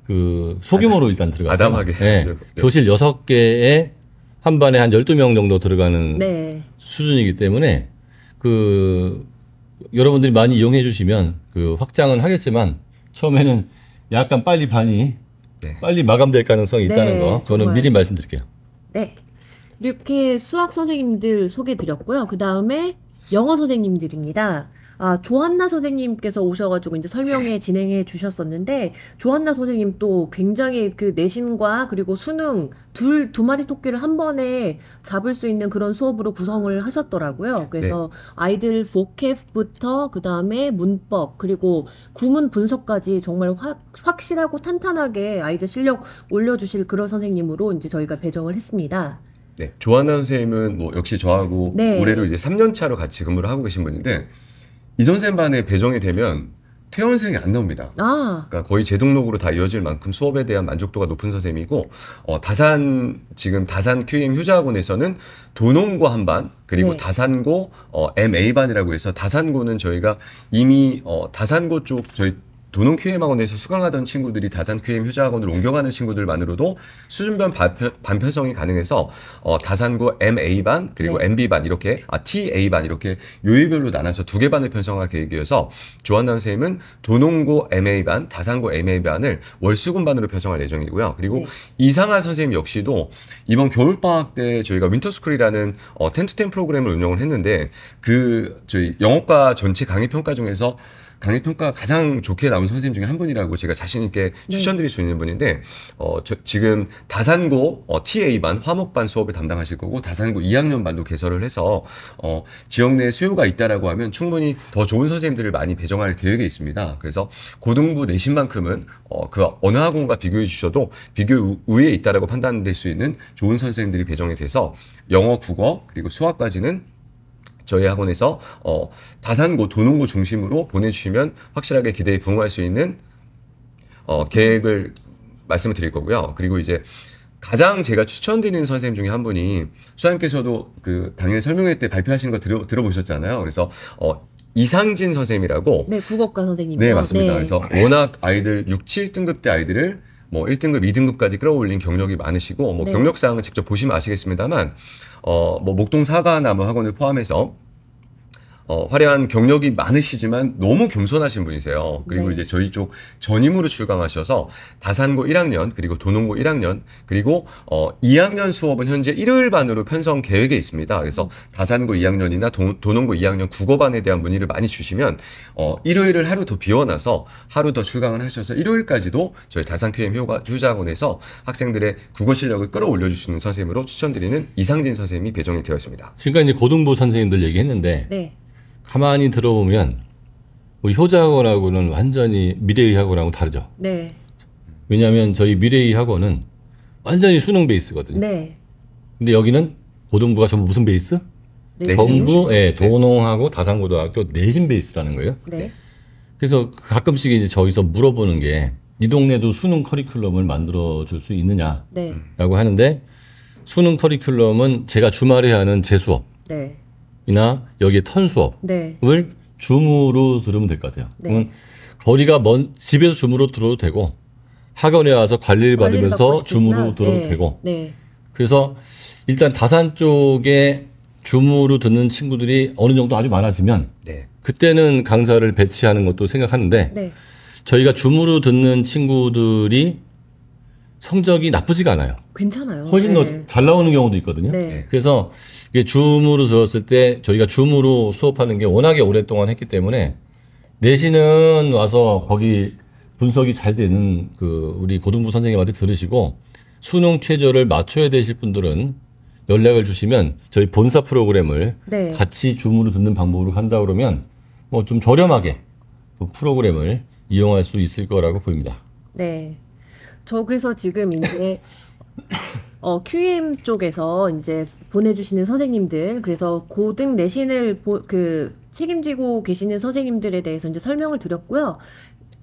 그 소규모로 일단 들어갔어요. 아담하게. 네. 교실 여섯 개에 한 반에 한 열두 명 정도 들어가는 네. 수준이기 때문에 그 여러분들이 많이 이용해 주시면 그 확장은 하겠지만 처음에는 약간 빨리 반이 네. 빨리 마감될 가능성이 네, 있다는 거 그거는 정말. 미리 말씀드릴게요. 네. 이렇게 수학 선생님들 소개 드렸고요. 그 다음에 영어 선생님들입니다. 아, 조한나 선생님께서 오셔가지고 이제 설명회 네. 진행해 주셨었는데, 조한나 선생님 또 굉장히 그 내신과 그리고 수능 둘, 두 마리 토끼를 한 번에 잡을 수 있는 그런 수업으로 구성을 하셨더라고요. 네. 그래서 네. 아이들 보캡부터 그 다음에 문법, 그리고 구문 분석까지 정말 확, 확실하고 탄탄하게 아이들 실력 올려주실 그런 선생님으로 이제 저희가 배정을 했습니다. 네, 조한나 선생님은 뭐 역시 저하고 네. 올해로 이제 3년 차로 같이 근무를 하고 계신 분인데 이전생 반에 배정이 되면 퇴원생이 안 나옵니다. 아. 그러니까 거의 재등록으로 다 이어질 만큼 수업에 대한 만족도가 높은 선생님이고 어, 다산 지금 다산 QM 효자학원에서는 도농고 한반 그리고 네. 다산고 어, MA 반이라고 해서 다산고는 저희가 이미 어, 다산고 쪽 저희 도농 QM 학원에서 수강하던 친구들이 다산 QM 효자 학원을 옮겨가는 친구들만으로도 수준별 반편, 성이 가능해서 어, 다산고 MA 반 그리고 네. MB 반 이렇게 아 TA 반 이렇게 요일별로 나눠서 두 개 반을 편성할 계획이어서 조한남 선생님은 도농고 MA 반, 다산고 MA 반을 월수금 반으로 편성할 예정이고요. 그리고 네. 이상한 선생님 역시도 이번 겨울 방학 때 저희가 윈터 스쿨이라는 어, 10 t 프로그램을 운영을 했는데 그 저희 영어과 전체 강의 평가 중에서 강의 평가가 가장 좋게 나온 선생님 중에 한 분이라고 제가 자신 있게 네. 추천드릴 수 있는 분인데 어, 저, 지금 다산고 어, TA반 화목반 수업을 담당하실 거고 다산고 2학년 반도 개설을 해서 어, 지역 내 수요가 있다라고 하면 충분히 더 좋은 선생님들을 많이 배정할 계획에 있습니다. 그래서 고등부 내신만큼은 어, 그 어느 학원과 비교해 주셔도 비교 우위에 있다라고 판단될 수 있는 좋은 선생님들이 배정이 돼서 영어, 국어 그리고 수학까지는 저희 학원에서 어, 다산고, 도농고 중심으로 보내주시면 확실하게 기대에 부응할 수 있는 어, 계획을 말씀을 드릴 거고요. 그리고 이제 가장 제가 추천드리는 선생님 중에 한 분이 수장님께서도 그 당일 설명회 때 발표하신 거 들어, 들어보셨잖아요. 그래서 어, 이상진 선생님이라고 네 국어과 선생님 네 맞습니다. 네. 그래서 워낙 아이들 6, 7등급 때 아이들을 뭐 1등급, 2등급까지 끌어올린 경력이 많으시고 뭐 네. 경력 사항은 직접 보시면 아시겠습니다만 어뭐 목동 사과나무 학원을 포함해서 어, 화려한 경력이 많으시지만 너무 겸손하신 분이세요. 그리고 네. 이제 저희 쪽 전임으로 출강하셔서 다산고 1학년 그리고 도농고 1학년 그리고 어, 2학년 수업은 현재 일요일 반으로 편성 계획에 있습니다. 그래서 다산고 2학년이나 도, 도농고 2학년 국어반에 대한 문의를 많이 주시면 어, 일요일을 하루 더 비워놔서 하루 더 출강을 하셔서 일요일까지도 저희 다산 QM 효과, 효자학원에서 학생들의 국어 실력을 끌어올려 주시는 선생님으로 추천드리는 이상진 선생님이 배정이 되었습니다. 지금까지 고등부 선생님들 얘기했는데 네. 가만히 들어보면 우리 효자학원하고는 완전히 미래의 학원하고 다르죠. 네. 왜냐하면 저희 미래의 학원은 완전히 수능 베이스거든요. 네. 근데 여기는 고등부가 전부 무슨 베이스? 내신? 전부 예, 네. 도농하고 다산고등학교 내신 베이스라는 거예요. 네. 그래서 가끔씩 이제 저기서 물어보는 게 이 동네도 수능 커리큘럼을 만들어 줄 수 있느냐라고 네. 하는데 수능 커리큘럼은 제가 주말에 하는 재 수업. 네. 수업이나 여기에 턴 수업을 네. 줌으로 들으면 될 것 같아요. 네. 거리가 먼 집에서 줌으로 들어도 되고 학원에 와서 관리를, 받으면서 줌으로 들어도 네. 되고 네. 그래서 일단 다산 쪽에 줌으로 듣는 친구들이 어느 정도 아주 많아지면 네. 그때는 강사를 배치하는 것도 생각하는데 네. 저희가 줌으로 듣는 친구들이 성적이 나쁘지가 않아요. 괜찮아요. 훨씬 네. 더잘 나오는 경우도 있거든요. 네. 네. 그래서 이게 줌으로 들었을 때 저희가 줌으로 수업하는 게 워낙에 오랫동안 했기 때문에 내신은 와서 거기 분석이 잘 되는 그 우리 고등부 선생님한테 들으시고 수능 최저를 맞춰야 되실 분들은 연락을 주시면 저희 본사 프로그램을 네. 같이 줌으로 듣는 방법으로 간다 그러면 뭐 좀 저렴하게 그 프로그램을 이용할 수 있을 거라고 보입니다. 네. 저 그래서 지금 이제 어, QM 쪽에서 이제 보내주시는 선생님들, 그래서 고등 내신을 보, 그 책임지고 계시는 선생님들에 대해서 이제 설명을 드렸고요.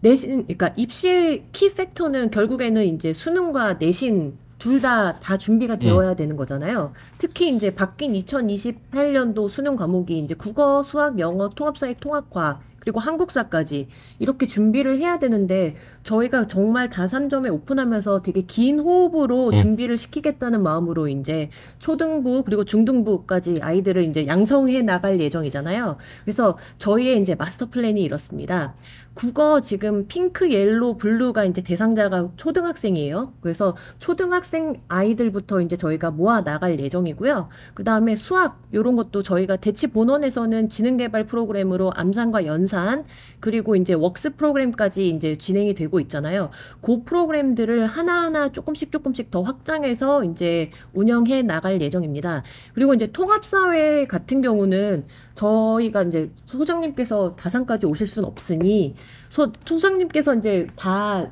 내신, 그러니까 입시 키 팩터는 결국에는 이제 수능과 내신 둘 다 다 준비가 네. 되어야 네. 되는 거잖아요. 특히 이제 바뀐 2028년도 수능 과목이 이제 국어, 수학, 영어, 통합사회, 통합과 학 그리고 한국사까지 이렇게 준비를 해야 되는데 저희가 정말 다산점에 오픈하면서 되게 긴 호흡으로 음. 준비를 시키겠다는 마음으로 이제 초등부 그리고 중등부까지 아이들을 이제 양성해 나갈 예정이잖아요. 그래서 저희의 이제 마스터 플랜이 이렇습니다. 국어 지금 핑크, 옐로, 블루가 이제 대상자가 초등학생이에요. 그래서 초등학생 아이들부터 이제 저희가 모아 나갈 예정이고요. 그 다음에 수학 이런 것도 저희가 대치 본원에서는 지능개발 프로그램으로 암산과 연산 그리고 이제 웍스 프로그램까지 이제 진행이 되고 있잖아요. 그 프로그램들을 하나하나 조금씩 조금씩 더 확장해서 이제 운영해 나갈 예정입니다. 그리고 이제 통합사회 같은 경우는 저희가 이제 소장님께서 다산까지 오실 수는 없으니 소, 총장님께서 이제 다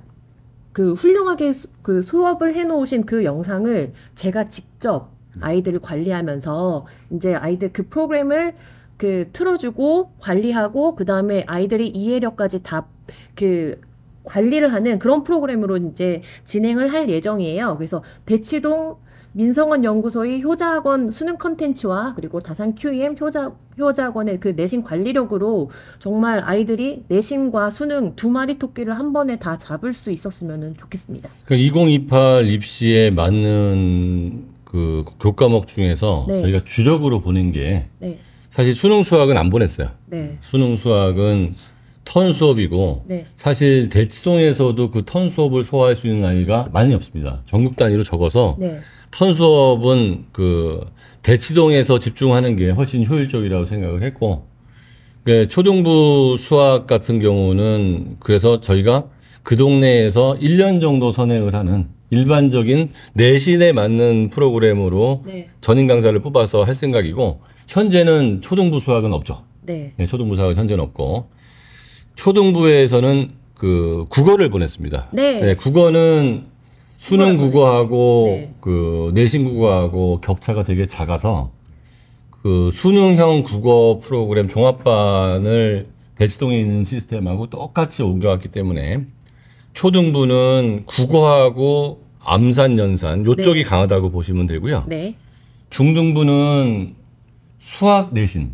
그 훌륭하게 수, 그 수업을 해놓으신 그 영상을 제가 직접 아이들을 관리하면서 이제 아이들 그 프로그램을 그 틀어주고 관리하고 그 다음에 아이들이 이해력까지 다 그 관리를 하는 그런 프로그램으로 이제 진행을 할 예정이에요. 그래서 대치동 민성원 연구소의 효자학원 수능 컨텐츠와 그리고 다산 QEM 효자, 효자학원의 그 내신 관리력으로 정말 아이들이 내신과 수능 두 마리 토끼를 한 번에 다 잡을 수 있었으면 좋겠습니다. 그 2028 그러니까 입시에 맞는 그 교과목 중에서 네. 저희가 주력으로 보낸 게 네. 사실 수능 수학은 안 보냈어요. 네. 수능 수학은 턴 수업이고 네. 사실 대치동에서도 그 턴 수업을 소화할 수 있는 아이가 많이 없습니다. 전국 단위로 적어서 네. 턴수업은그 대치동에서 집중하는 게 훨씬 효율적이라고 생각을 했고 그 초등부 수학 같은 경우는 그래서 저희가 그 동네에서 1년 정도 선행을 하는 일반적인 내신에 맞는 프로그램으로 네. 전임 강사를 뽑아서 할 생각이고 현재는 초등부 수학은 없죠. 네. 네 초등부 수학은 현재는 없고 초등부에서는 그 국어를 보냈습니다. 네. 네 국어는 수능 국어하고 그러니까. 네. 그 내신 국어하고 격차가 되게 작아서 그 수능형 국어 프로그램 종합반을 대치동에 있는 시스템하고 똑같이 옮겨왔기 때문에 초등부는 국어하고 암산 연산 요쪽이 네. 강하다고 보시면 되고요. 네. 중등부는 수학 내신.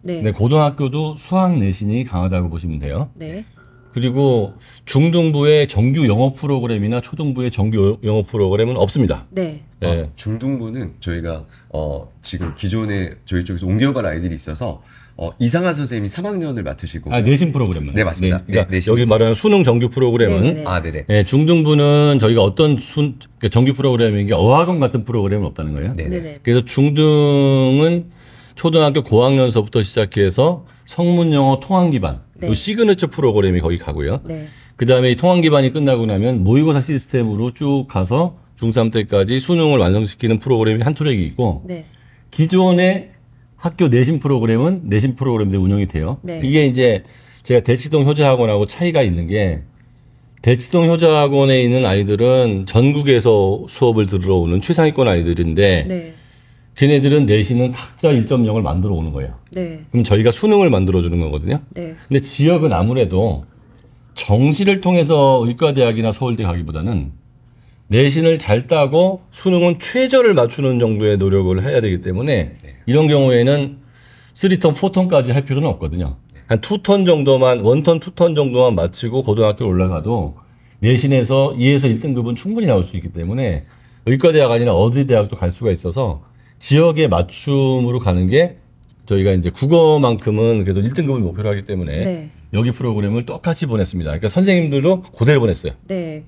네. 네 고등학교도 수학 내신이 강하다고 보시면 돼요. 네. 그리고 중등부의 정규 영어 프로그램이나 초등부의 정규 영어 프로그램은 없습니다. 네. 네. 어, 중등부는 저희가 어, 지금 기존에 저희 쪽에서 옮겨간 아이들이 있어서 어, 이상한 선생님이 3학년을 맡으시고 아 내신 프로그램은 네 맞습니다. 네, 그러니까 네, 여기 말하는 수능 정규 프로그램은 네네. 네, 네. 아 네네. 네, 네. 예, 중등부는 저희가 어떤 순 그러니까 정규 프로그램인 게 어학원 같은 프로그램은 없다는 거예요. 네네. 그래서 중등은 초등학교 고학년서부터 시작해서 성문 영어 통한 기반 네. 시그니처 프로그램이 거기 가고요. 네. 그다음에 통합 기반이 끝나고 나면 모의고사 시스템으로 쭉 가서 중3 때까지 수능을 완성시키는 프로그램이 한 트랙이 있고 네. 기존의 학교 내신 프로그램은 내신 프로그램들로 운영이 돼요. 네. 이게 이제 제가 대치동 효자학원하고 차이가 있는 게 대치동 효자학원에 있는 아이들은 전국에서 수업을 들으러 오는 최상위권 아이들인데 네. 걔네들은 내신은 각자 1.0을 만들어 오는 거예요. 네. 그럼 저희가 수능을 만들어 주는 거거든요. 네. 근데 지역은 아무래도 정시를 통해서 의과대학이나 서울대 가기보다는 내신을 잘 따고 수능은 최저를 맞추는 정도의 노력을 해야 되기 때문에 네. 이런 경우에는 3턴, 4턴까지 할 필요는 없거든요. 한 2턴 정도만, 1턴, 2턴 정도만 마치고 고등학교 올라가도 내신에서 2에서 1등급은 충분히 나올 수 있기 때문에 의과대학 아니라 어디 대학도 갈 수가 있어서 지역에 맞춤으로 가는 게 저희가 이제 국어만큼은 그래도 1등급을 목표로 하기 때문에 네. 여기 프로그램을 똑같이 보냈습니다. 그러니까 선생님들도 고대로 보냈어요. 네.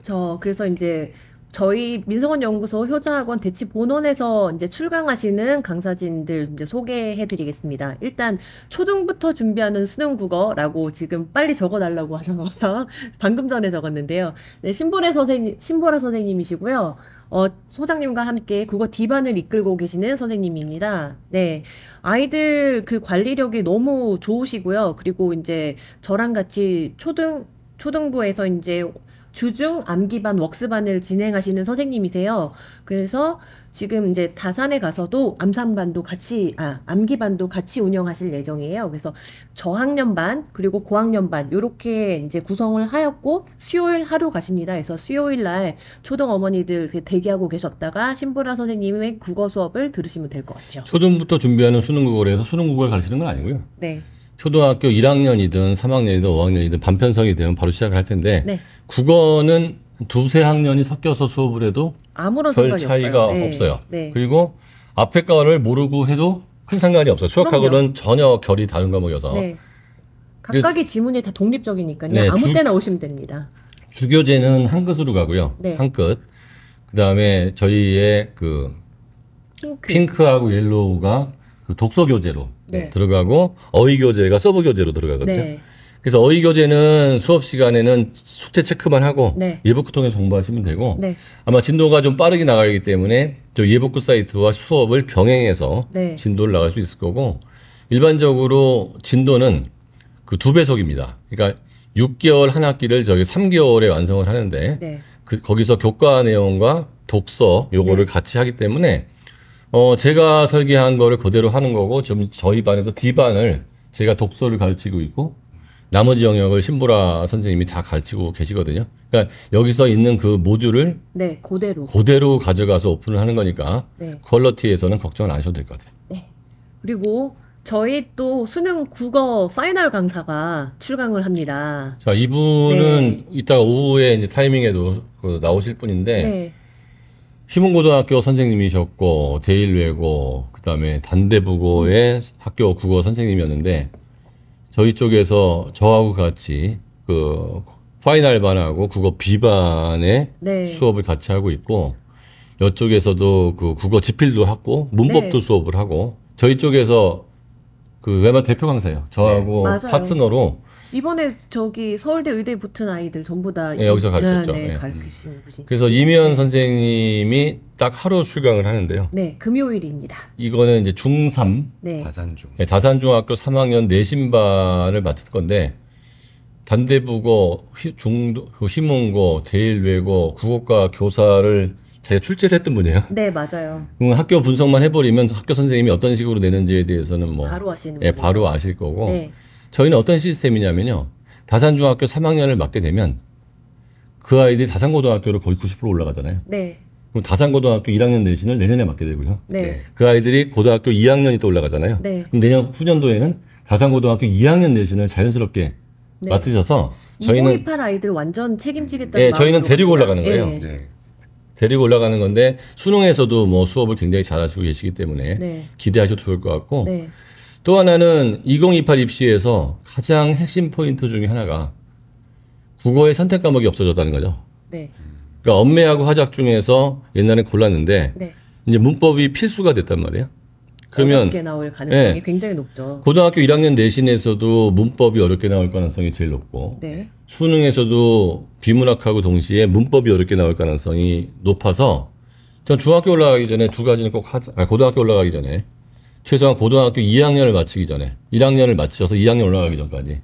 저 그래서 이제 저희 민성원 연구소 효자학원 대치 본원에서 이제 출강하시는 강사진들 이제 소개해 드리겠습니다. 일단 초등부터 준비하는 수능 국어라고 지금 빨리 적어 달라고 하셔서 방금 전에 적었는데요. 네, 신보라 선생님 신보라 선생님이시고요. 어, 소장님과 함께 국어 디반을 이끌고 계시는 선생님입니다. 네. 아이들 그 관리력이 너무 좋으시고요. 그리고 이제 저랑 같이 초등, 초등부에서 이제 주중 암기반 웍스반을 진행하시는 선생님이세요. 그래서 지금 이제 다산에 가서도 암산반도 같이 아 암기반도 같이 운영하실 예정이에요. 그래서 저학년반 그리고 고학년반 요렇게 이제 구성을 하였고 수요일 하루 가십니다. 그래서 수요일 날 초등 어머니들 대기하고 계셨다가 신보라 선생님의 국어 수업을 들으시면 될 것 같아요. 초등부터 준비하는 수능국어에서 수능국어를 가르치는 건 아니고요. 네. 초등학교 1학년이든 3학년이든 5학년이든 반편성이 되면 바로 시작을 할 텐데 네. 국어는 두세 학년이 섞여서 수업을 해도 아무런 별 차이가 없어요. 네. 없어요. 네. 그리고 앞에 과를 모르고 해도 큰 상관이 없어요. 수학하고는 전혀 결이 다른 과목이어서 네. 각각의 지문이 다 독립적이니까요. 네, 아무 주, 때나 오시면 됩니다. 주교제는 한 끝으로 가고요. 네. 한 끝. 그다음에 저희의 그 핑크. 핑크하고 옐로우가 그 독서 교재로 네. 네. 들어가고 어휘 교재가 서브 교재로 들어가거든요. 네. 그래서 어휘 교재는 수업 시간에는 숙제 체크만 하고 네. 예북구 통해서 공부하시면 되고 네. 아마 진도가 좀 빠르게 나가기 때문에 저 예북구 사이트와 수업을 병행해서 네. 진도를 나갈 수 있을 거고 일반적으로 진도는 그 두 배속입니다. 그러니까 6개월 한 학기를 저기 3개월에 완성을 하는데 그 거기서 교과 내용과 독서 요거를 같이 하기 때문에 어, 제가 설계한 거를 그대로 하는 거고, 지금 저희 반에서 D반을 제가 독서를 가르치고 있고, 나머지 영역을 신보라 선생님이 다 가르치고 계시거든요. 그러니까 여기서 있는 그 모듈을 네, 그대로 그대로 가져가서 오픈을 하는 거니까 네. 퀄러티에서는 걱정을 안 하셔도 될 것 같아요. 네. 그리고 저희 또 수능 국어 파이널 강사가 출강을 합니다. 자, 이분은 네. 이따가 오후에 이제 타이밍에도 그 나오실 분인데 네. 희문고등학교 선생님이셨고 대일외고 그다음에 단대부고의 학교 국어 선생님이었는데 저희 쪽에서 저하고 같이 그 파이널 반하고 국어 비반의 네. 수업을 같이 하고 있고 이쪽에서도 그 국어 지필도 하고 문법도 네. 수업을 하고 저희 쪽에서 그 외마 대표 강사예요. 저하고 네, 파트너로 이번에 저기 서울대 의대 붙은 아이들 전부 다 네, 여기서 가르쳤죠. 네, 네, 네. 가르치시는 음. 분이. 그래서 이미연 네. 선생님이 딱 하루 출강을 하는데요. 네, 금요일입니다. 이거는 이제 중3 네. 다산중. 네, 다산중학교 3학년 내신반을 맡을 건데 단대부고 중도 희문고 그 대일외고 국어과 교사를 자기가 출제를 했던 분이에요. 네, 맞아요. 음, 학교 분석만 해버리면 학교 선생님이 어떤 식으로 내는지에 대해서는 뭐 바로 아시는 예, 바로 아실 거고 네. 저희는 어떤 시스템이냐면요. 다산중학교 3학년을 맞게 되면 그 아이들이 다산고등학교로 거의 90% 올라가잖아요. 네. 그럼 다산고등학교 1학년 내신을 내년에 맞게 되고요. 네. 네. 그 아이들이 고등학교 2학년이 또 올라가잖아요. 네. 그럼 내년 후년도에는 다산고등학교 2학년 내신을 자연스럽게 네. 맡으셔서 저희는 2 0 2 아이들 완전 책임지겠다는 네, 저희는 데리고 올라가는 거예요. 예. 네. 데리고 올라가는 건데 수능에서도 뭐 수업을 굉장히 잘하시고 계시기 때문에 네. 기대하셔도 좋을 것 같고 네. 또 하나는 2028 입시에서 가장 핵심 포인트 중에 하나가 국어의 선택 과목이 없어졌다는 거죠. 네. 그러니까 엄매하고 화작 중에서 옛날엔 골랐는데 네. 이제 문법이 필수가 됐단 말이에요. 그러면 어렵게 나올 가능성이 네. 굉장히 높죠. 고등학교 1학년 내신에서도 문법이 어렵게 나올 가능성이 제일 높고 네. 수능에서도 비문학하고 동시에 문법이 어렵게 나올 가능성이 높아서 전 중학교 올라가기 전에 두 가지는 꼭 하자. 아, 고등학교 올라가기 전에 최소한 고등학교 2학년을 마치기 전에 1학년을 마치셔서 2학년 올라가기 전까지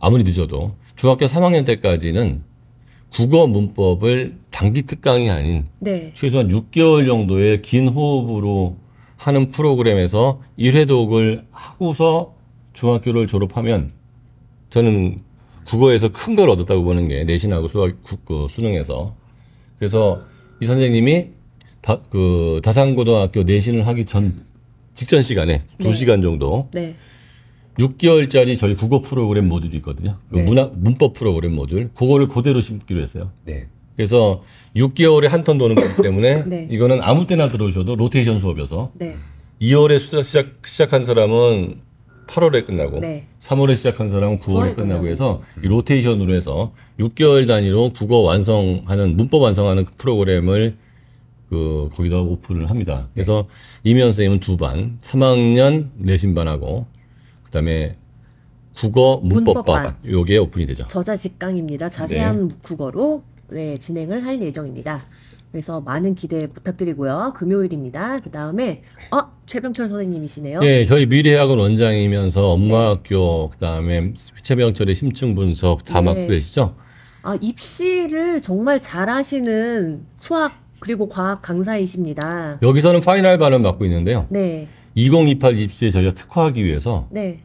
아무리 늦어도 중학교 3학년 때까지는 국어 문법을 단기 특강이 아닌 네. 최소한 6개월 정도의 긴 호흡으로 하는 프로그램에서 1회독을 하고서 중학교를 졸업하면 저는 국어에서 큰 걸 얻었다고 보는 게 내신하고 수학 그 수능에서 그래서 이 선생님이 다, 그 다산고등학교 내신을 하기 전 직전 시간에 네. 2시간 정도 네. 6개월짜리 저희 국어 프로그램 모듈이 있거든요. 그 네. 문학 문법 프로그램 모듈 그거를 그대로 심기로 했어요. 네. 그래서 6개월에 한 턴 도는 거기 때문에 네. 이거는 아무 때나 들어오셔도 로테이션 수업이어서 네. 2월에 시작 시작한 사람은 8월에 끝나고 네. 3월에 시작한 사람은 9월에, 9월 끝나고 해서 이 로테이션으로 해서 6개월 단위로 국어 완성하는 문법 완성하는 그 프로그램을 그 거기다 오픈을 합니다. 네. 그래서 네. 이면 선생님은 두 반, 3학년 내신 반하고 그다음에 국어 문법반 요게 오픈이 되죠. 저자식 강입니다. 자세한 네. 국어로 네, 진행을 할 예정입니다. 그래서 많은 기대 부탁드리고요. 금요일입니다. 그 다음에 어 최병철 선생님이시네요. 예, 저희 미래학원 원장이면서 엄마학교 네. 그 다음에 최병철의 심층 분석 다 네. 맡고 계시죠. 아 입시를 정말 잘하시는 수학 그리고 과학 강사이십니다. 여기서는 파이널 발언 맡고 있는데요. 네. 2028 입시에 저희가 특화하기 위해서 네.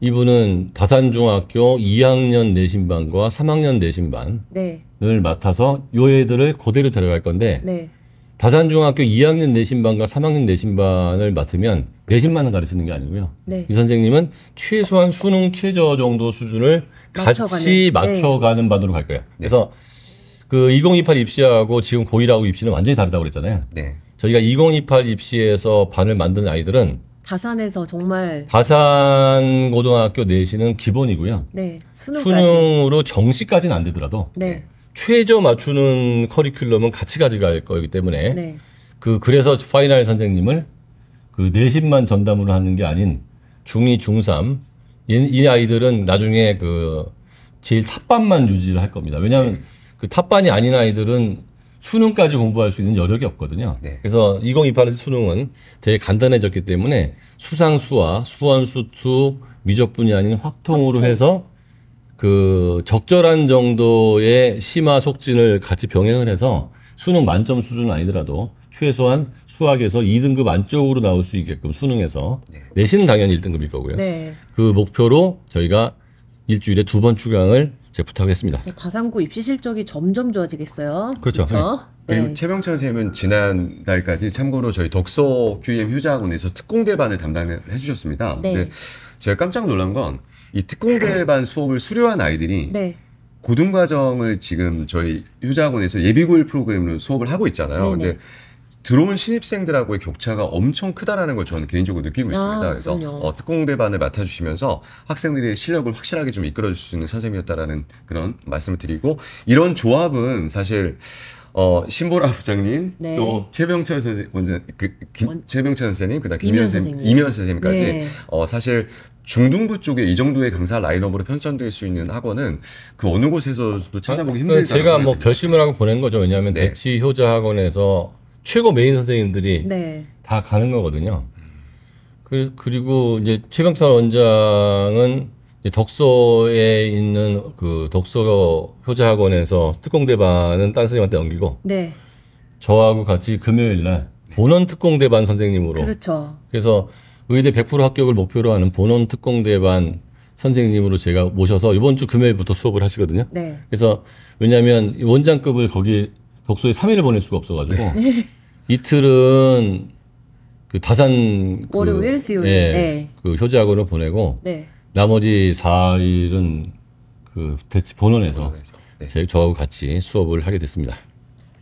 이분은 다산중학교 2학년 내신반과 3학년 내신반을 네. 맡아서 요 애들을 그대로 데려갈 건데 네. 다산중학교 2학년 내신반과 3학년 내신반을 맡으면 내신만을 가르치는 게 아니고요. 네. 이 선생님은 최소한 수능 최저 정도 수준을 같이 맞춰가는, 네. 맞춰가는 반으로 갈 거예요. 그래서 그2028 입시하고 지금 고1하고 입시는 완전히 다르다고 그랬잖아요. 네. 저희가 2028 입시에서 반을 만드는 아이들은 다산에서 정말 다산 고등학교 내신은 기본이고요. 네. 수능으로 정시까지는 안 되더라도 네. 네. 최저 맞추는 커리큘럼은 같이 가져갈 거기 이 때문에 네. 그 그래서 파이널 선생님을 그 내신만 전담으로 하는 게 아닌 중2, 중3 이, 이 아이들은 나중에 그 제일 탑반만 유지를 할 겁니다. 왜냐하면 네. 그 탑반이 아닌 아이들은 수능까지 공부할 수 있는 여력이 없거든요. 네. 그래서 2028에서 수능은 되게 간단해졌기 때문에 수상수와 수원수투 미적분이 아닌 확통으로 확통. 해서 그 적절한 정도의 심화 속진을 같이 병행을 해서 수능 만점 수준은 아니더라도 최소한 수학에서 2등급 안쪽으로 나올 수 있게끔 수능에서 네. 내신은 당연히 1등급일 거고요. 네. 그 목표로 저희가 일주일에 두 번 추경을 제가 부탁했습니다. 네, 가상고 입시 실적이 점점 좋아지겠어요. 그렇죠. 그렇죠? 네. 네. 그리고 최병철 선생님은 지난달까지 참고로 저희 덕소 QM 효자학원에서 특공대반을 담당해 주셨습니다. 네. 근데 제가 깜짝 놀란 건 이 특공대반 수업을 수료한 아이들이 네. 고등과정을 지금 저희 효자학원에서 예비고일 프로그램으로 수업을 하고 있잖아요. 네네. 근데 들어온 신입생들하고의 격차가 엄청 크다라는 걸 저는 개인적으로 느끼고 있습니다. 아, 그래서 어, 특공대반을 맡아주시면서 학생들의 실력을 확실하게 좀 이끌어줄 수 있는 선생님이었다라는 그런 말씀을 드리고 이런 조합은 사실 어, 신보라 부장님, 네. 또 최병철 선생, 먼저 그 김, 최병철 선생님, 그다음 김현 선생님, 이면 선생님까지 네. 어, 사실 중등부 쪽에 이 정도의 강사 라인업으로 편찬될 수 있는 학원은 그 어느 곳에서도 찾아보기 아, 힘들다. 제가 뭐 결심을 하고 보낸 거죠. 왜냐하면 네. 대치 효자 학원에서 최고 메인 선생님들이 네. 다 가는 거거든요. 그, 그리고 이제 최병선 원장은 덕소에 있는 그 덕소 효자학원에서 특공대반은 딴 선생님한테 넘기고 네. 저하고 같이 금요일 날 네. 본원 특공대반 선생님으로 그렇죠. 그래서 의대 100% 합격을 목표로 하는 본원 특공대반 선생님으로 제가 모셔서 이번 주 금요일부터 수업을 하시거든요. 네. 그래서 왜냐하면 원장급을 거기 독소에 3일을 보낼 수가 없어가지고 네. 이틀은 그 다산 그, 월요일 수요일 예, 네. 그 효자학으로 보내고 네. 나머지 4일은 그 대치 본원에서 네. 저희 저하고 같이 수업을 하게 됐습니다.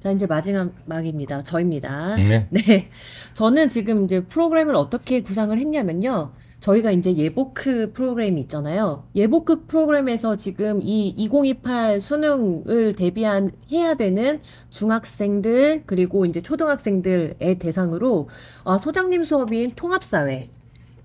자 이제 마지막입니다. 저입니다. 네. 네. 저는 지금 이제 프로그램을 어떻게 구상을 했냐면요. 저희가 이제 예보크 프로그램이 있잖아요. 예보크 프로그램에서 지금 이 2028 수능을 대비한 해야 되는 중학생들 그리고 이제 초등학생들의 대상으로 어, 소장님 수업인 통합사회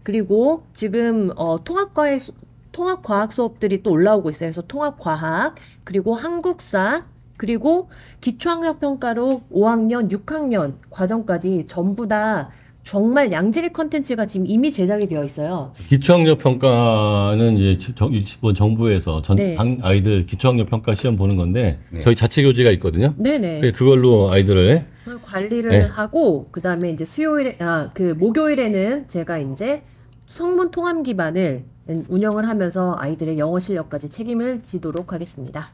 그리고 지금 어, 통합과의 수, 통합과학 수업들이 또 올라오고 있어요. 그래서 통합과학 그리고 한국사 그리고 기초학력 평가로 5학년, 6학년 과정까지 전부 다 정말 양질의 컨텐츠가 지금 이미 제작이 되어 있어요. 기초학력 평가는 이제 뭐 정부에서 전 네. 아이들 기초학력 평가 시험 보는 건데 네. 저희 자체 교재가 있거든요. 네네. 그걸로 아이들을 관리를 네. 하고 그다음에 이제 수요일에 아그 목요일에는 제가 이제 성문 통합 기반을 운영을 하면서 아이들의 영어 실력까지 책임을 지도록 하겠습니다.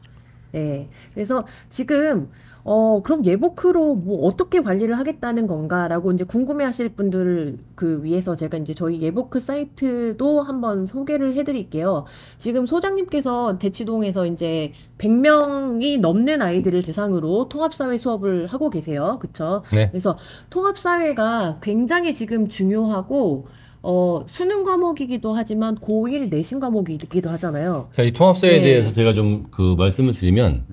네. 그래서 지금 어, 그럼 예보크로 뭐 어떻게 관리를 하겠다는 건가라고 이제 궁금해 하실 분들을 그 위해서 제가 이제 저희 예보크 사이트도 한번 소개를 해 드릴게요. 지금 소장님께서 대치동에서 이제 100명이 넘는 아이들을 대상으로 통합사회 수업을 하고 계세요. 그쵸? 네. 그래서 통합사회가 굉장히 지금 중요하고 어, 수능 과목이기도 하지만 고1 내신 과목이기도 하잖아요. 자, 이 통합사회에 네. 대해서 제가 좀 그 말씀을 드리면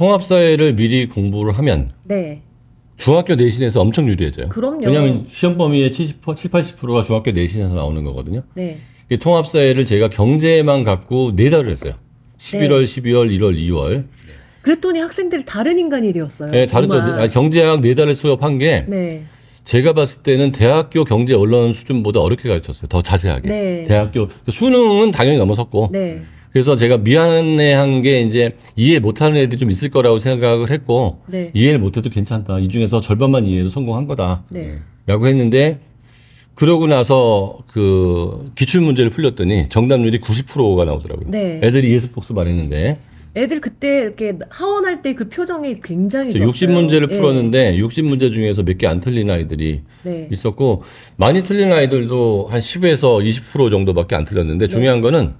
통합사회를 미리 공부를 하면 네. 중학교 내신에서 엄청 유리해져요. 그럼요. 왜냐하면 시험 범위의 70, 70 80%가 중학교 내신에서 나오는 거거든요. 네. 통합사회를 제가 경제만 갖고 네 달을 했어요. 11월, 네. 12월, 1월, 2월. 그랬더니 학생들이 다른 인간이 되었어요. 네, 다른 아 경제학 네 달을 수업한 게 네. 제가 봤을 때는 대학교 경제 언론 수준보다 어렵게 가르쳤어요. 더 자세하게. 네. 대학교 수능은 당연히 넘어섰고. 네. 그래서 제가 미안해한 게 이제 이해 못하는 애들이 좀 있을 거라고 생각을 했고 네. 이해를 못해도 괜찮다. 이 중에서 절반만 이해해도 성공한 거다. 네. 라고 했는데 그러고 나서 그 기출 문제를 풀렸더니 정답률이 90%가 나오더라고요. 네. 애들이 ES 폭스 말했는데 애들 그때 이렇게 하원할 때 그 표정이 굉장히 60 문제를 예. 풀었는데 네. 60 문제 중에서 몇 개 안 틀린 아이들이 네. 있었고 많이 틀린 아이들도 한 10에서 20% 정도밖에 안 틀렸는데 네. 중요한 거는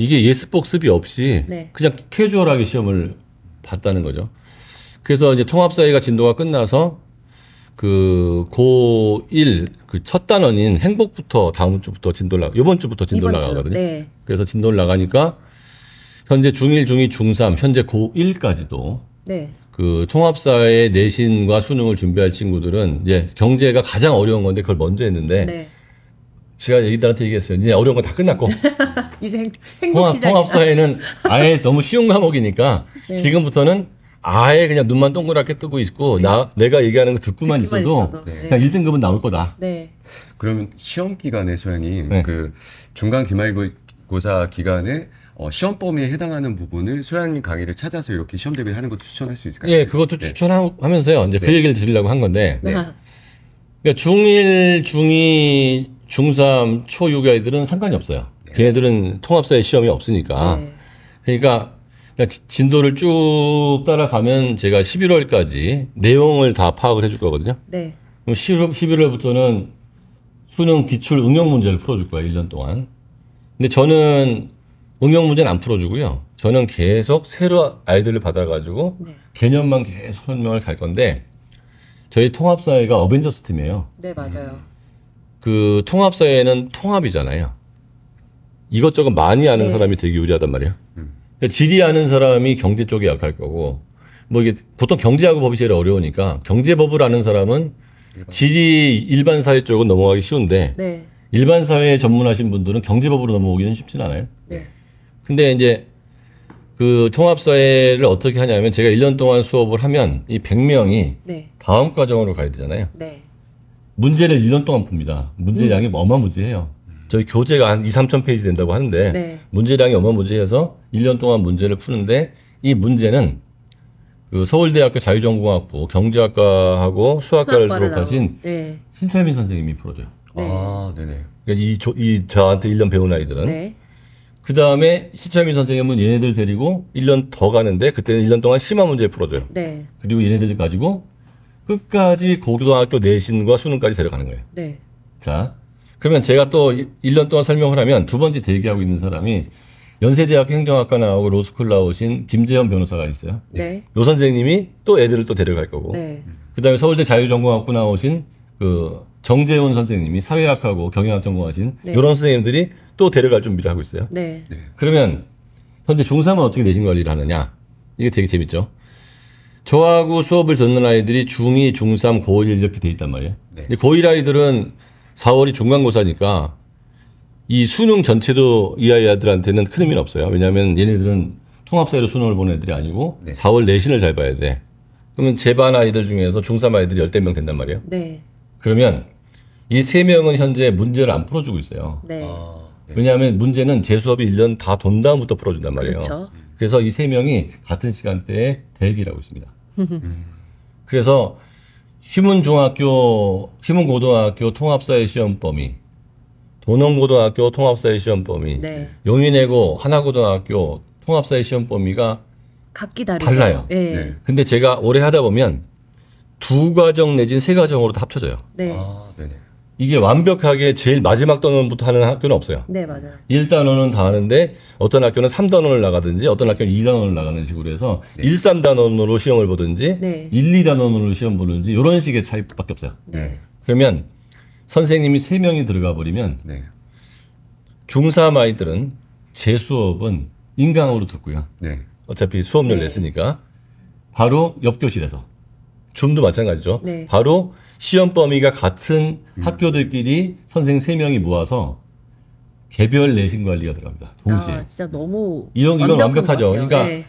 이게 예습복습이 없이 네. 그냥 캐주얼하게 시험을 봤다는 거죠. 그래서 이제 통합사회가 진도가 끝나서 그 고1 그 첫 단원인 행복부터 다음 주부터 진도를 나가 이번 주부터 진도를 나가거든요. 네. 그래서 진도를 나가니까 현재 중1, 중2, 중3 현재 고1까지도 네. 그 통합사회 내신과 수능을 준비할 친구들은 이제 경제가 가장 어려운 건데 그걸 먼저 했는데 네. 제가 애기들한테 얘기했어요. 이제 어려운 거 다 끝났고. 이제 행, 복 시작. 통합사회는 아예 너무 쉬운 과목이니까 네. 지금부터는 아예 그냥 눈만 동그랗게 뜨고 있고 네. 나 내가 얘기하는 거 듣고만, 듣기만 있어도, 있어도. 네. 그냥 1등급은 나올 거다. 네. 그러면 시험 기간에 소장님 네. 그 중간 기말고사 기간에 어, 시험 범위에 해당하는 부분을 소양님 강의를 찾아서 이렇게 시험 대비를 하는 것도 추천할 수 있을까요? 예, 그것도 네. 추천하면서요. 이제 그 네. 얘기를 드리려고 한 건데. 그러니까 중일 중이 중3, 초6 아이들은 상관이 없어요. 네. 걔네들은 통합사회 시험이 없으니까. 네. 그러니까 진도를 쭉 따라가면 제가 11월까지 내용을 다 파악을 해줄 거거든요. 네. 그럼 11월, 부터는 수능 기출 응용 문제를 풀어줄 거예요, 1년 동안. 근데 저는 응용 문제는 안 풀어주고요. 저는 계속 새로 아이들을 받아가지고 네. 개념만 계속 설명을 갈 건데 저희 통합사회가 어벤져스 팀이에요. 네, 맞아요. 그 통합사회는 통합이잖아요. 이것저것 많이 아는 네. 사람이 되게 유리하단 말이야. 음. 그니까 지리 아는 사람이 경제 쪽에 약할 거고 뭐 이게 보통 경제하고 법이 제일 어려우니까 경제법을 아는 사람은 일반. 지리 일반 사회 쪽은 넘어가기 쉬운데 네. 일반 사회에 전문하신 분들은 경제법으로 넘어오기는 쉽진 않아요. 네. 근데 이제 그 통합사회를 어떻게 하냐면 제가 1년 동안 수업을 하면 이 100명이 네. 다음 과정으로 가야 되잖아요. 네. 문제를 1년 동안 풉니다 문제량이 음. 어마무지해요. 저희 교재가 한 2, 3천 페이지 된다고 하는데 네. 문제량이 어마무지해서 1년 동안 문제를 푸는데 이 문제는 그 서울대학교 자유전공학부 경제학과하고 수학과를 졸업하신 네. 신철민 선생님이 풀어줘요. 네. 아, 네네. 그러니까 이, 이 저한테 1년 배운 아이들은 네. 그 다음에 시철민 선생님은 얘네들 데리고 1년 더 가는데 그때는 1년 동안 심화 문제 풀어줘요. 네. 그리고 얘네들 가지고 끝까지 고등학교 내신과 수능까지 데려가는 거예요. 네. 자, 그러면 제가 또 1년 동안 설명을 하면 두 번째 대기하고 있는 사람이 연세대학교 행정학과 나오고 로스쿨 나오신 김재현 변호사가 있어요. 네. 요 선생님이 또 애들을 또 데려갈 거고. 네. 그다음에 서울대 자유전공학부 나오신 그 정재훈 선생님이 사회학하고 경영학 전공하신 네. 요런 선생님들이 또 데려갈 준비를 하고 있어요. 네. 네. 그러면 현재 중3은 어떻게 내신 관리를 하느냐? 이게 되게 재밌죠. 저하고 수업을 듣는 아이들이 중2, 중3, 고1 이렇게 돼 있단 말이에요. 네. 고1 아이들은 4월이 중간고사니까 이 수능 전체도 이 아이들한테는 큰 의미는 없어요. 왜냐하면 얘네들은 통합사회로 수능을 보는 애들이 아니고 네. 4월 내신을 잘 봐야 돼. 그러면 제반 아이들 중에서 중3 아이들이 열댓 명 된단 말이에요. 네. 그러면 이 3명은 현재 문제를 안 풀어주고 있어요. 네. 아, 네. 왜냐하면 문제는 재 수업이 1년 다 돈 다음부터 풀어준단 말이에요. 그렇죠. 그래서 이 세명이 같은 시간대에 대기라고 있습니다. 음. 그래서 희문 중학교, 희문 고등학교 통합사회 시험 범위, 도농 고등학교 통합사회 시험 범위, 네. 용인외고 하나고등학교 통합사회 시험 범위가 각기 다르죠. 달라요. 예. 네. 근데 제가 오래 하다 보면 두 과정 내진 세 과정으로 다 합쳐져요. 네. 아. 이게 완벽하게 제일 마지막 단원부터 하는 학교는 없어요. 네, 맞아요. 1단원은 다 하는데 어떤 학교는 3단원을 나가든지 어떤 학교는 2단원을 나가는 식으로 해서 네. 1, 3단원으로 시험을 보든지 네. 1, 2단원으로 시험 보는지 이런 식의 차이밖에 없어요. 네. 네. 그러면 선생님이 3명이 들어가 버리면 네. 중3 아이들은 제 수업은 인강으로 듣고요. 네. 어차피 수업료를 네. 냈으니까 바로 옆 교실에서 줌도 마찬가지죠. 네. 바로 시험 범위가 같은 음. 학교들끼리 선생 3명이 모아서 개별 내신 관리가 들어갑니다. 동시에. 아, 진짜 너무 이런 이건 완벽하죠. 그러니까 네.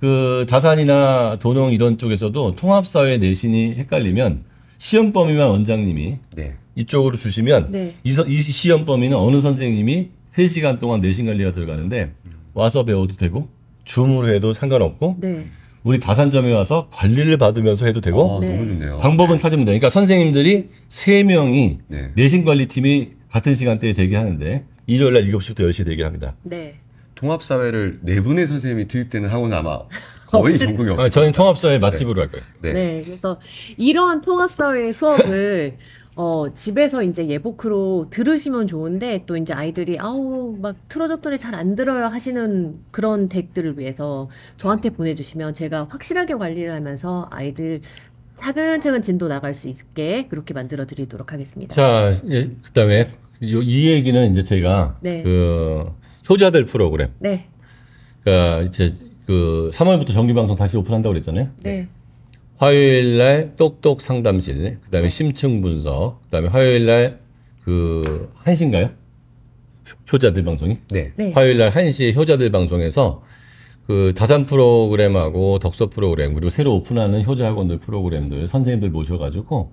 그 다산이나 도농 이런 쪽에서도 통합사회 내신이 헷갈리면 시험 범위만 원장님이 네. 이쪽으로 주시면 네. 이, 서, 이 시험 범위는 어느 선생님이 3시간 동안 내신 관리가 들어가는데 음. 와서 배워도 되고 줌으로 해도 상관없고 네. 우리 다산점에 와서 관리를 받으면서 해도 되고 아, 네. 너무 좋네요. 네. 방법은 네. 찾으면 되니까 그러니까 선생님들이 세명이 네. 내신관리팀이 같은 시간대에 대기하는데 일요일 날 7시부터 10시에 대기합니다. 네. 통합사회를 네 분의 선생님이 투입되는 학원은 아마 거의 전국에 아, 없어요. 저희는 통합사회 맛집으로 할 네. 거예요. 네. 네. 그래서 이러한 통합사회 수업을 어, 집에서 이제 예보크로 들으시면 좋은데 또 이제 아이들이 아우 막 틀어줬더니 잘 안 들어요 하시는 그런 덱들을 위해서 저한테 보내주시면 제가 확실하게 관리를 하면서 아이들 차근차근 진도 나갈 수 있게 그렇게 만들어 드리도록 하겠습니다. 자, 예, 그다음에 이 얘기는 이제 제가 네. 그 효자들 프로그램. 네. 그니까 이제 그 3월부터 정규 방송 다시 오픈한다고 그랬잖아요. 네. 화요일 날 똑똑 상담실, 그 다음에 네. 심층 분석, 그 다음에 화요일 날그 한신가요 효자들 방송이? 네. 네. 화요일 날한시에 효자들 방송에서 그 다산 프로그램하고 덕서 프로그램 그리고 새로 오픈하는 효자 학원들 프로그램들 선생님들 모셔가지고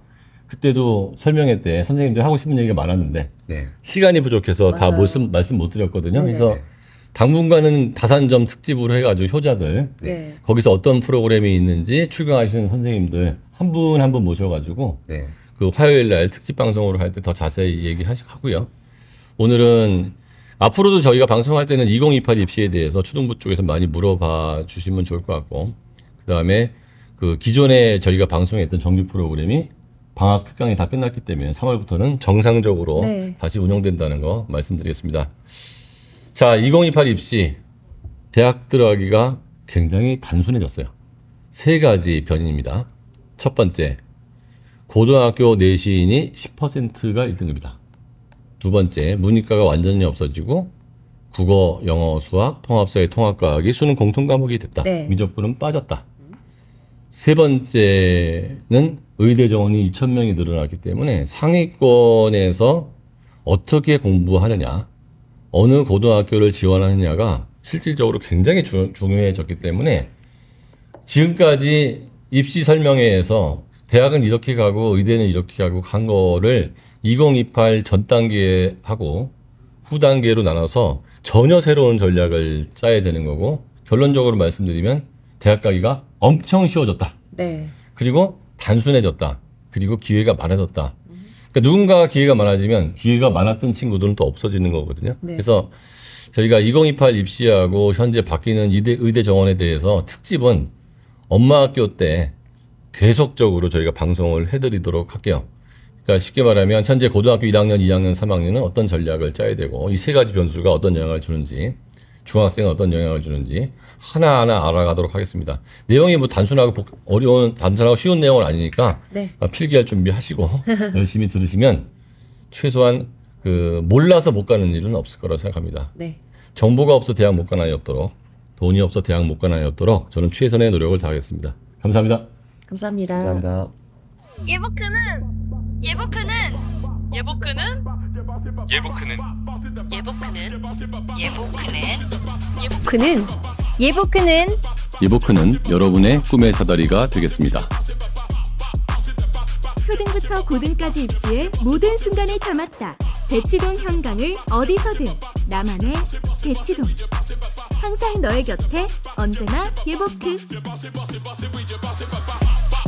그때도 설명회 때 선생님들 하고 싶은 얘기가 많았는데 네. 시간이 부족해서 맞아요. 다 말씀 말씀 못 드렸거든요. 네네. 그래서 네. 당분간은 다산점 특집으로 해가지고 효자들 네. 네. 거기서 어떤 프로그램이 있는지 출강하시는 선생님들 한 분 한분 한분 모셔가지고 네. 그 화요일 날 특집 방송으로 할 때 더 자세히 얘기하고요. 시 오늘은 앞으로도 저희가 방송할 때는 2028 입시에 대해서 초등부 쪽에서 많이 물어봐 주시면 좋을 것 같고 그 다음에 그 기존에 저희가 방송했던 정규 프로그램이 방학 특강이 다 끝났기 때문에 3월부터는 정상적으로 네. 다시 운영된다는 거 말씀드리겠습니다. 자, 2028 입시 대학 들어가기가 굉장히 단순해졌어요. 세 가지 변인입니다. 첫 번째, 고등학교 내신이 10%가 1등급이다. 두 번째, 문이과가 완전히 없어지고 국어, 영어, 수학, 통합사회, 통합과학이 수능 공통 과목이 됐다. 네. 미적분은 빠졌다. 세 번째는 의대 정원이 2,000명이 늘어났기 때문에 상위권에서 어떻게 공부하느냐. 어느 고등학교를 지원하느냐가 실질적으로 굉장히 주, 중요해졌기 때문에 지금까지 입시 설명회에서 대학은 이렇게 가고 의대는 이렇게 가고 간 거를 2028 전단계 하고 후 단계로 나눠서 전혀 새로운 전략을 짜야 되는 거고 결론적으로 말씀드리면 대학 가기가 엄청 쉬워졌다. 네. 그리고 단순해졌다. 그리고 기회가 많아졌다. 그러니까 누군가 기회가 많아지면 기회가 많았던 친구들은 또 없어지는 거거든요. 네. 그래서 저희가 2028 입시하고 현재 바뀌는 의대, 의대 정원에 대해서 특집은 엄마 학교 때 계속적으로 저희가 방송을 해드리도록 할게요. 그러니까 쉽게 말하면 현재 고등학교 1학년, 2학년, 3학년은 어떤 전략을 짜야 되고 이 세 가지 변수가 어떤 영향을 주는지 중학생은 어떤 영향을 주는지 하나하나 알아가도록 하겠습니다. 내용이 뭐 단순하고 어려운 단순하고 쉬운 내용은 아니니까 네. 아, 필기할 준비하시고 열심히 들으시면 최소한 그 몰라서 못 가는 일은 없을 거라고 생각합니다. 네. 정보가 없어 대학 못 가는 없도록 돈이 없어 대학 못 가는 없도록 저는 최선의 노력을 다하겠습니다. 감사합니다. 감사합니다. 감사합니다. 예보크는 예보크는 예보크는 예보크는 예보크는 예보크는 예보크는 예보크는 예보크는 여러분의 꿈의 사다리가 되겠습니다. 초등부터 고등까지 입시의 모든 순간을 담았다. 대치동 현강을 어디서든 나만의 대치동. 항상 너의 곁에 언제나 예보크.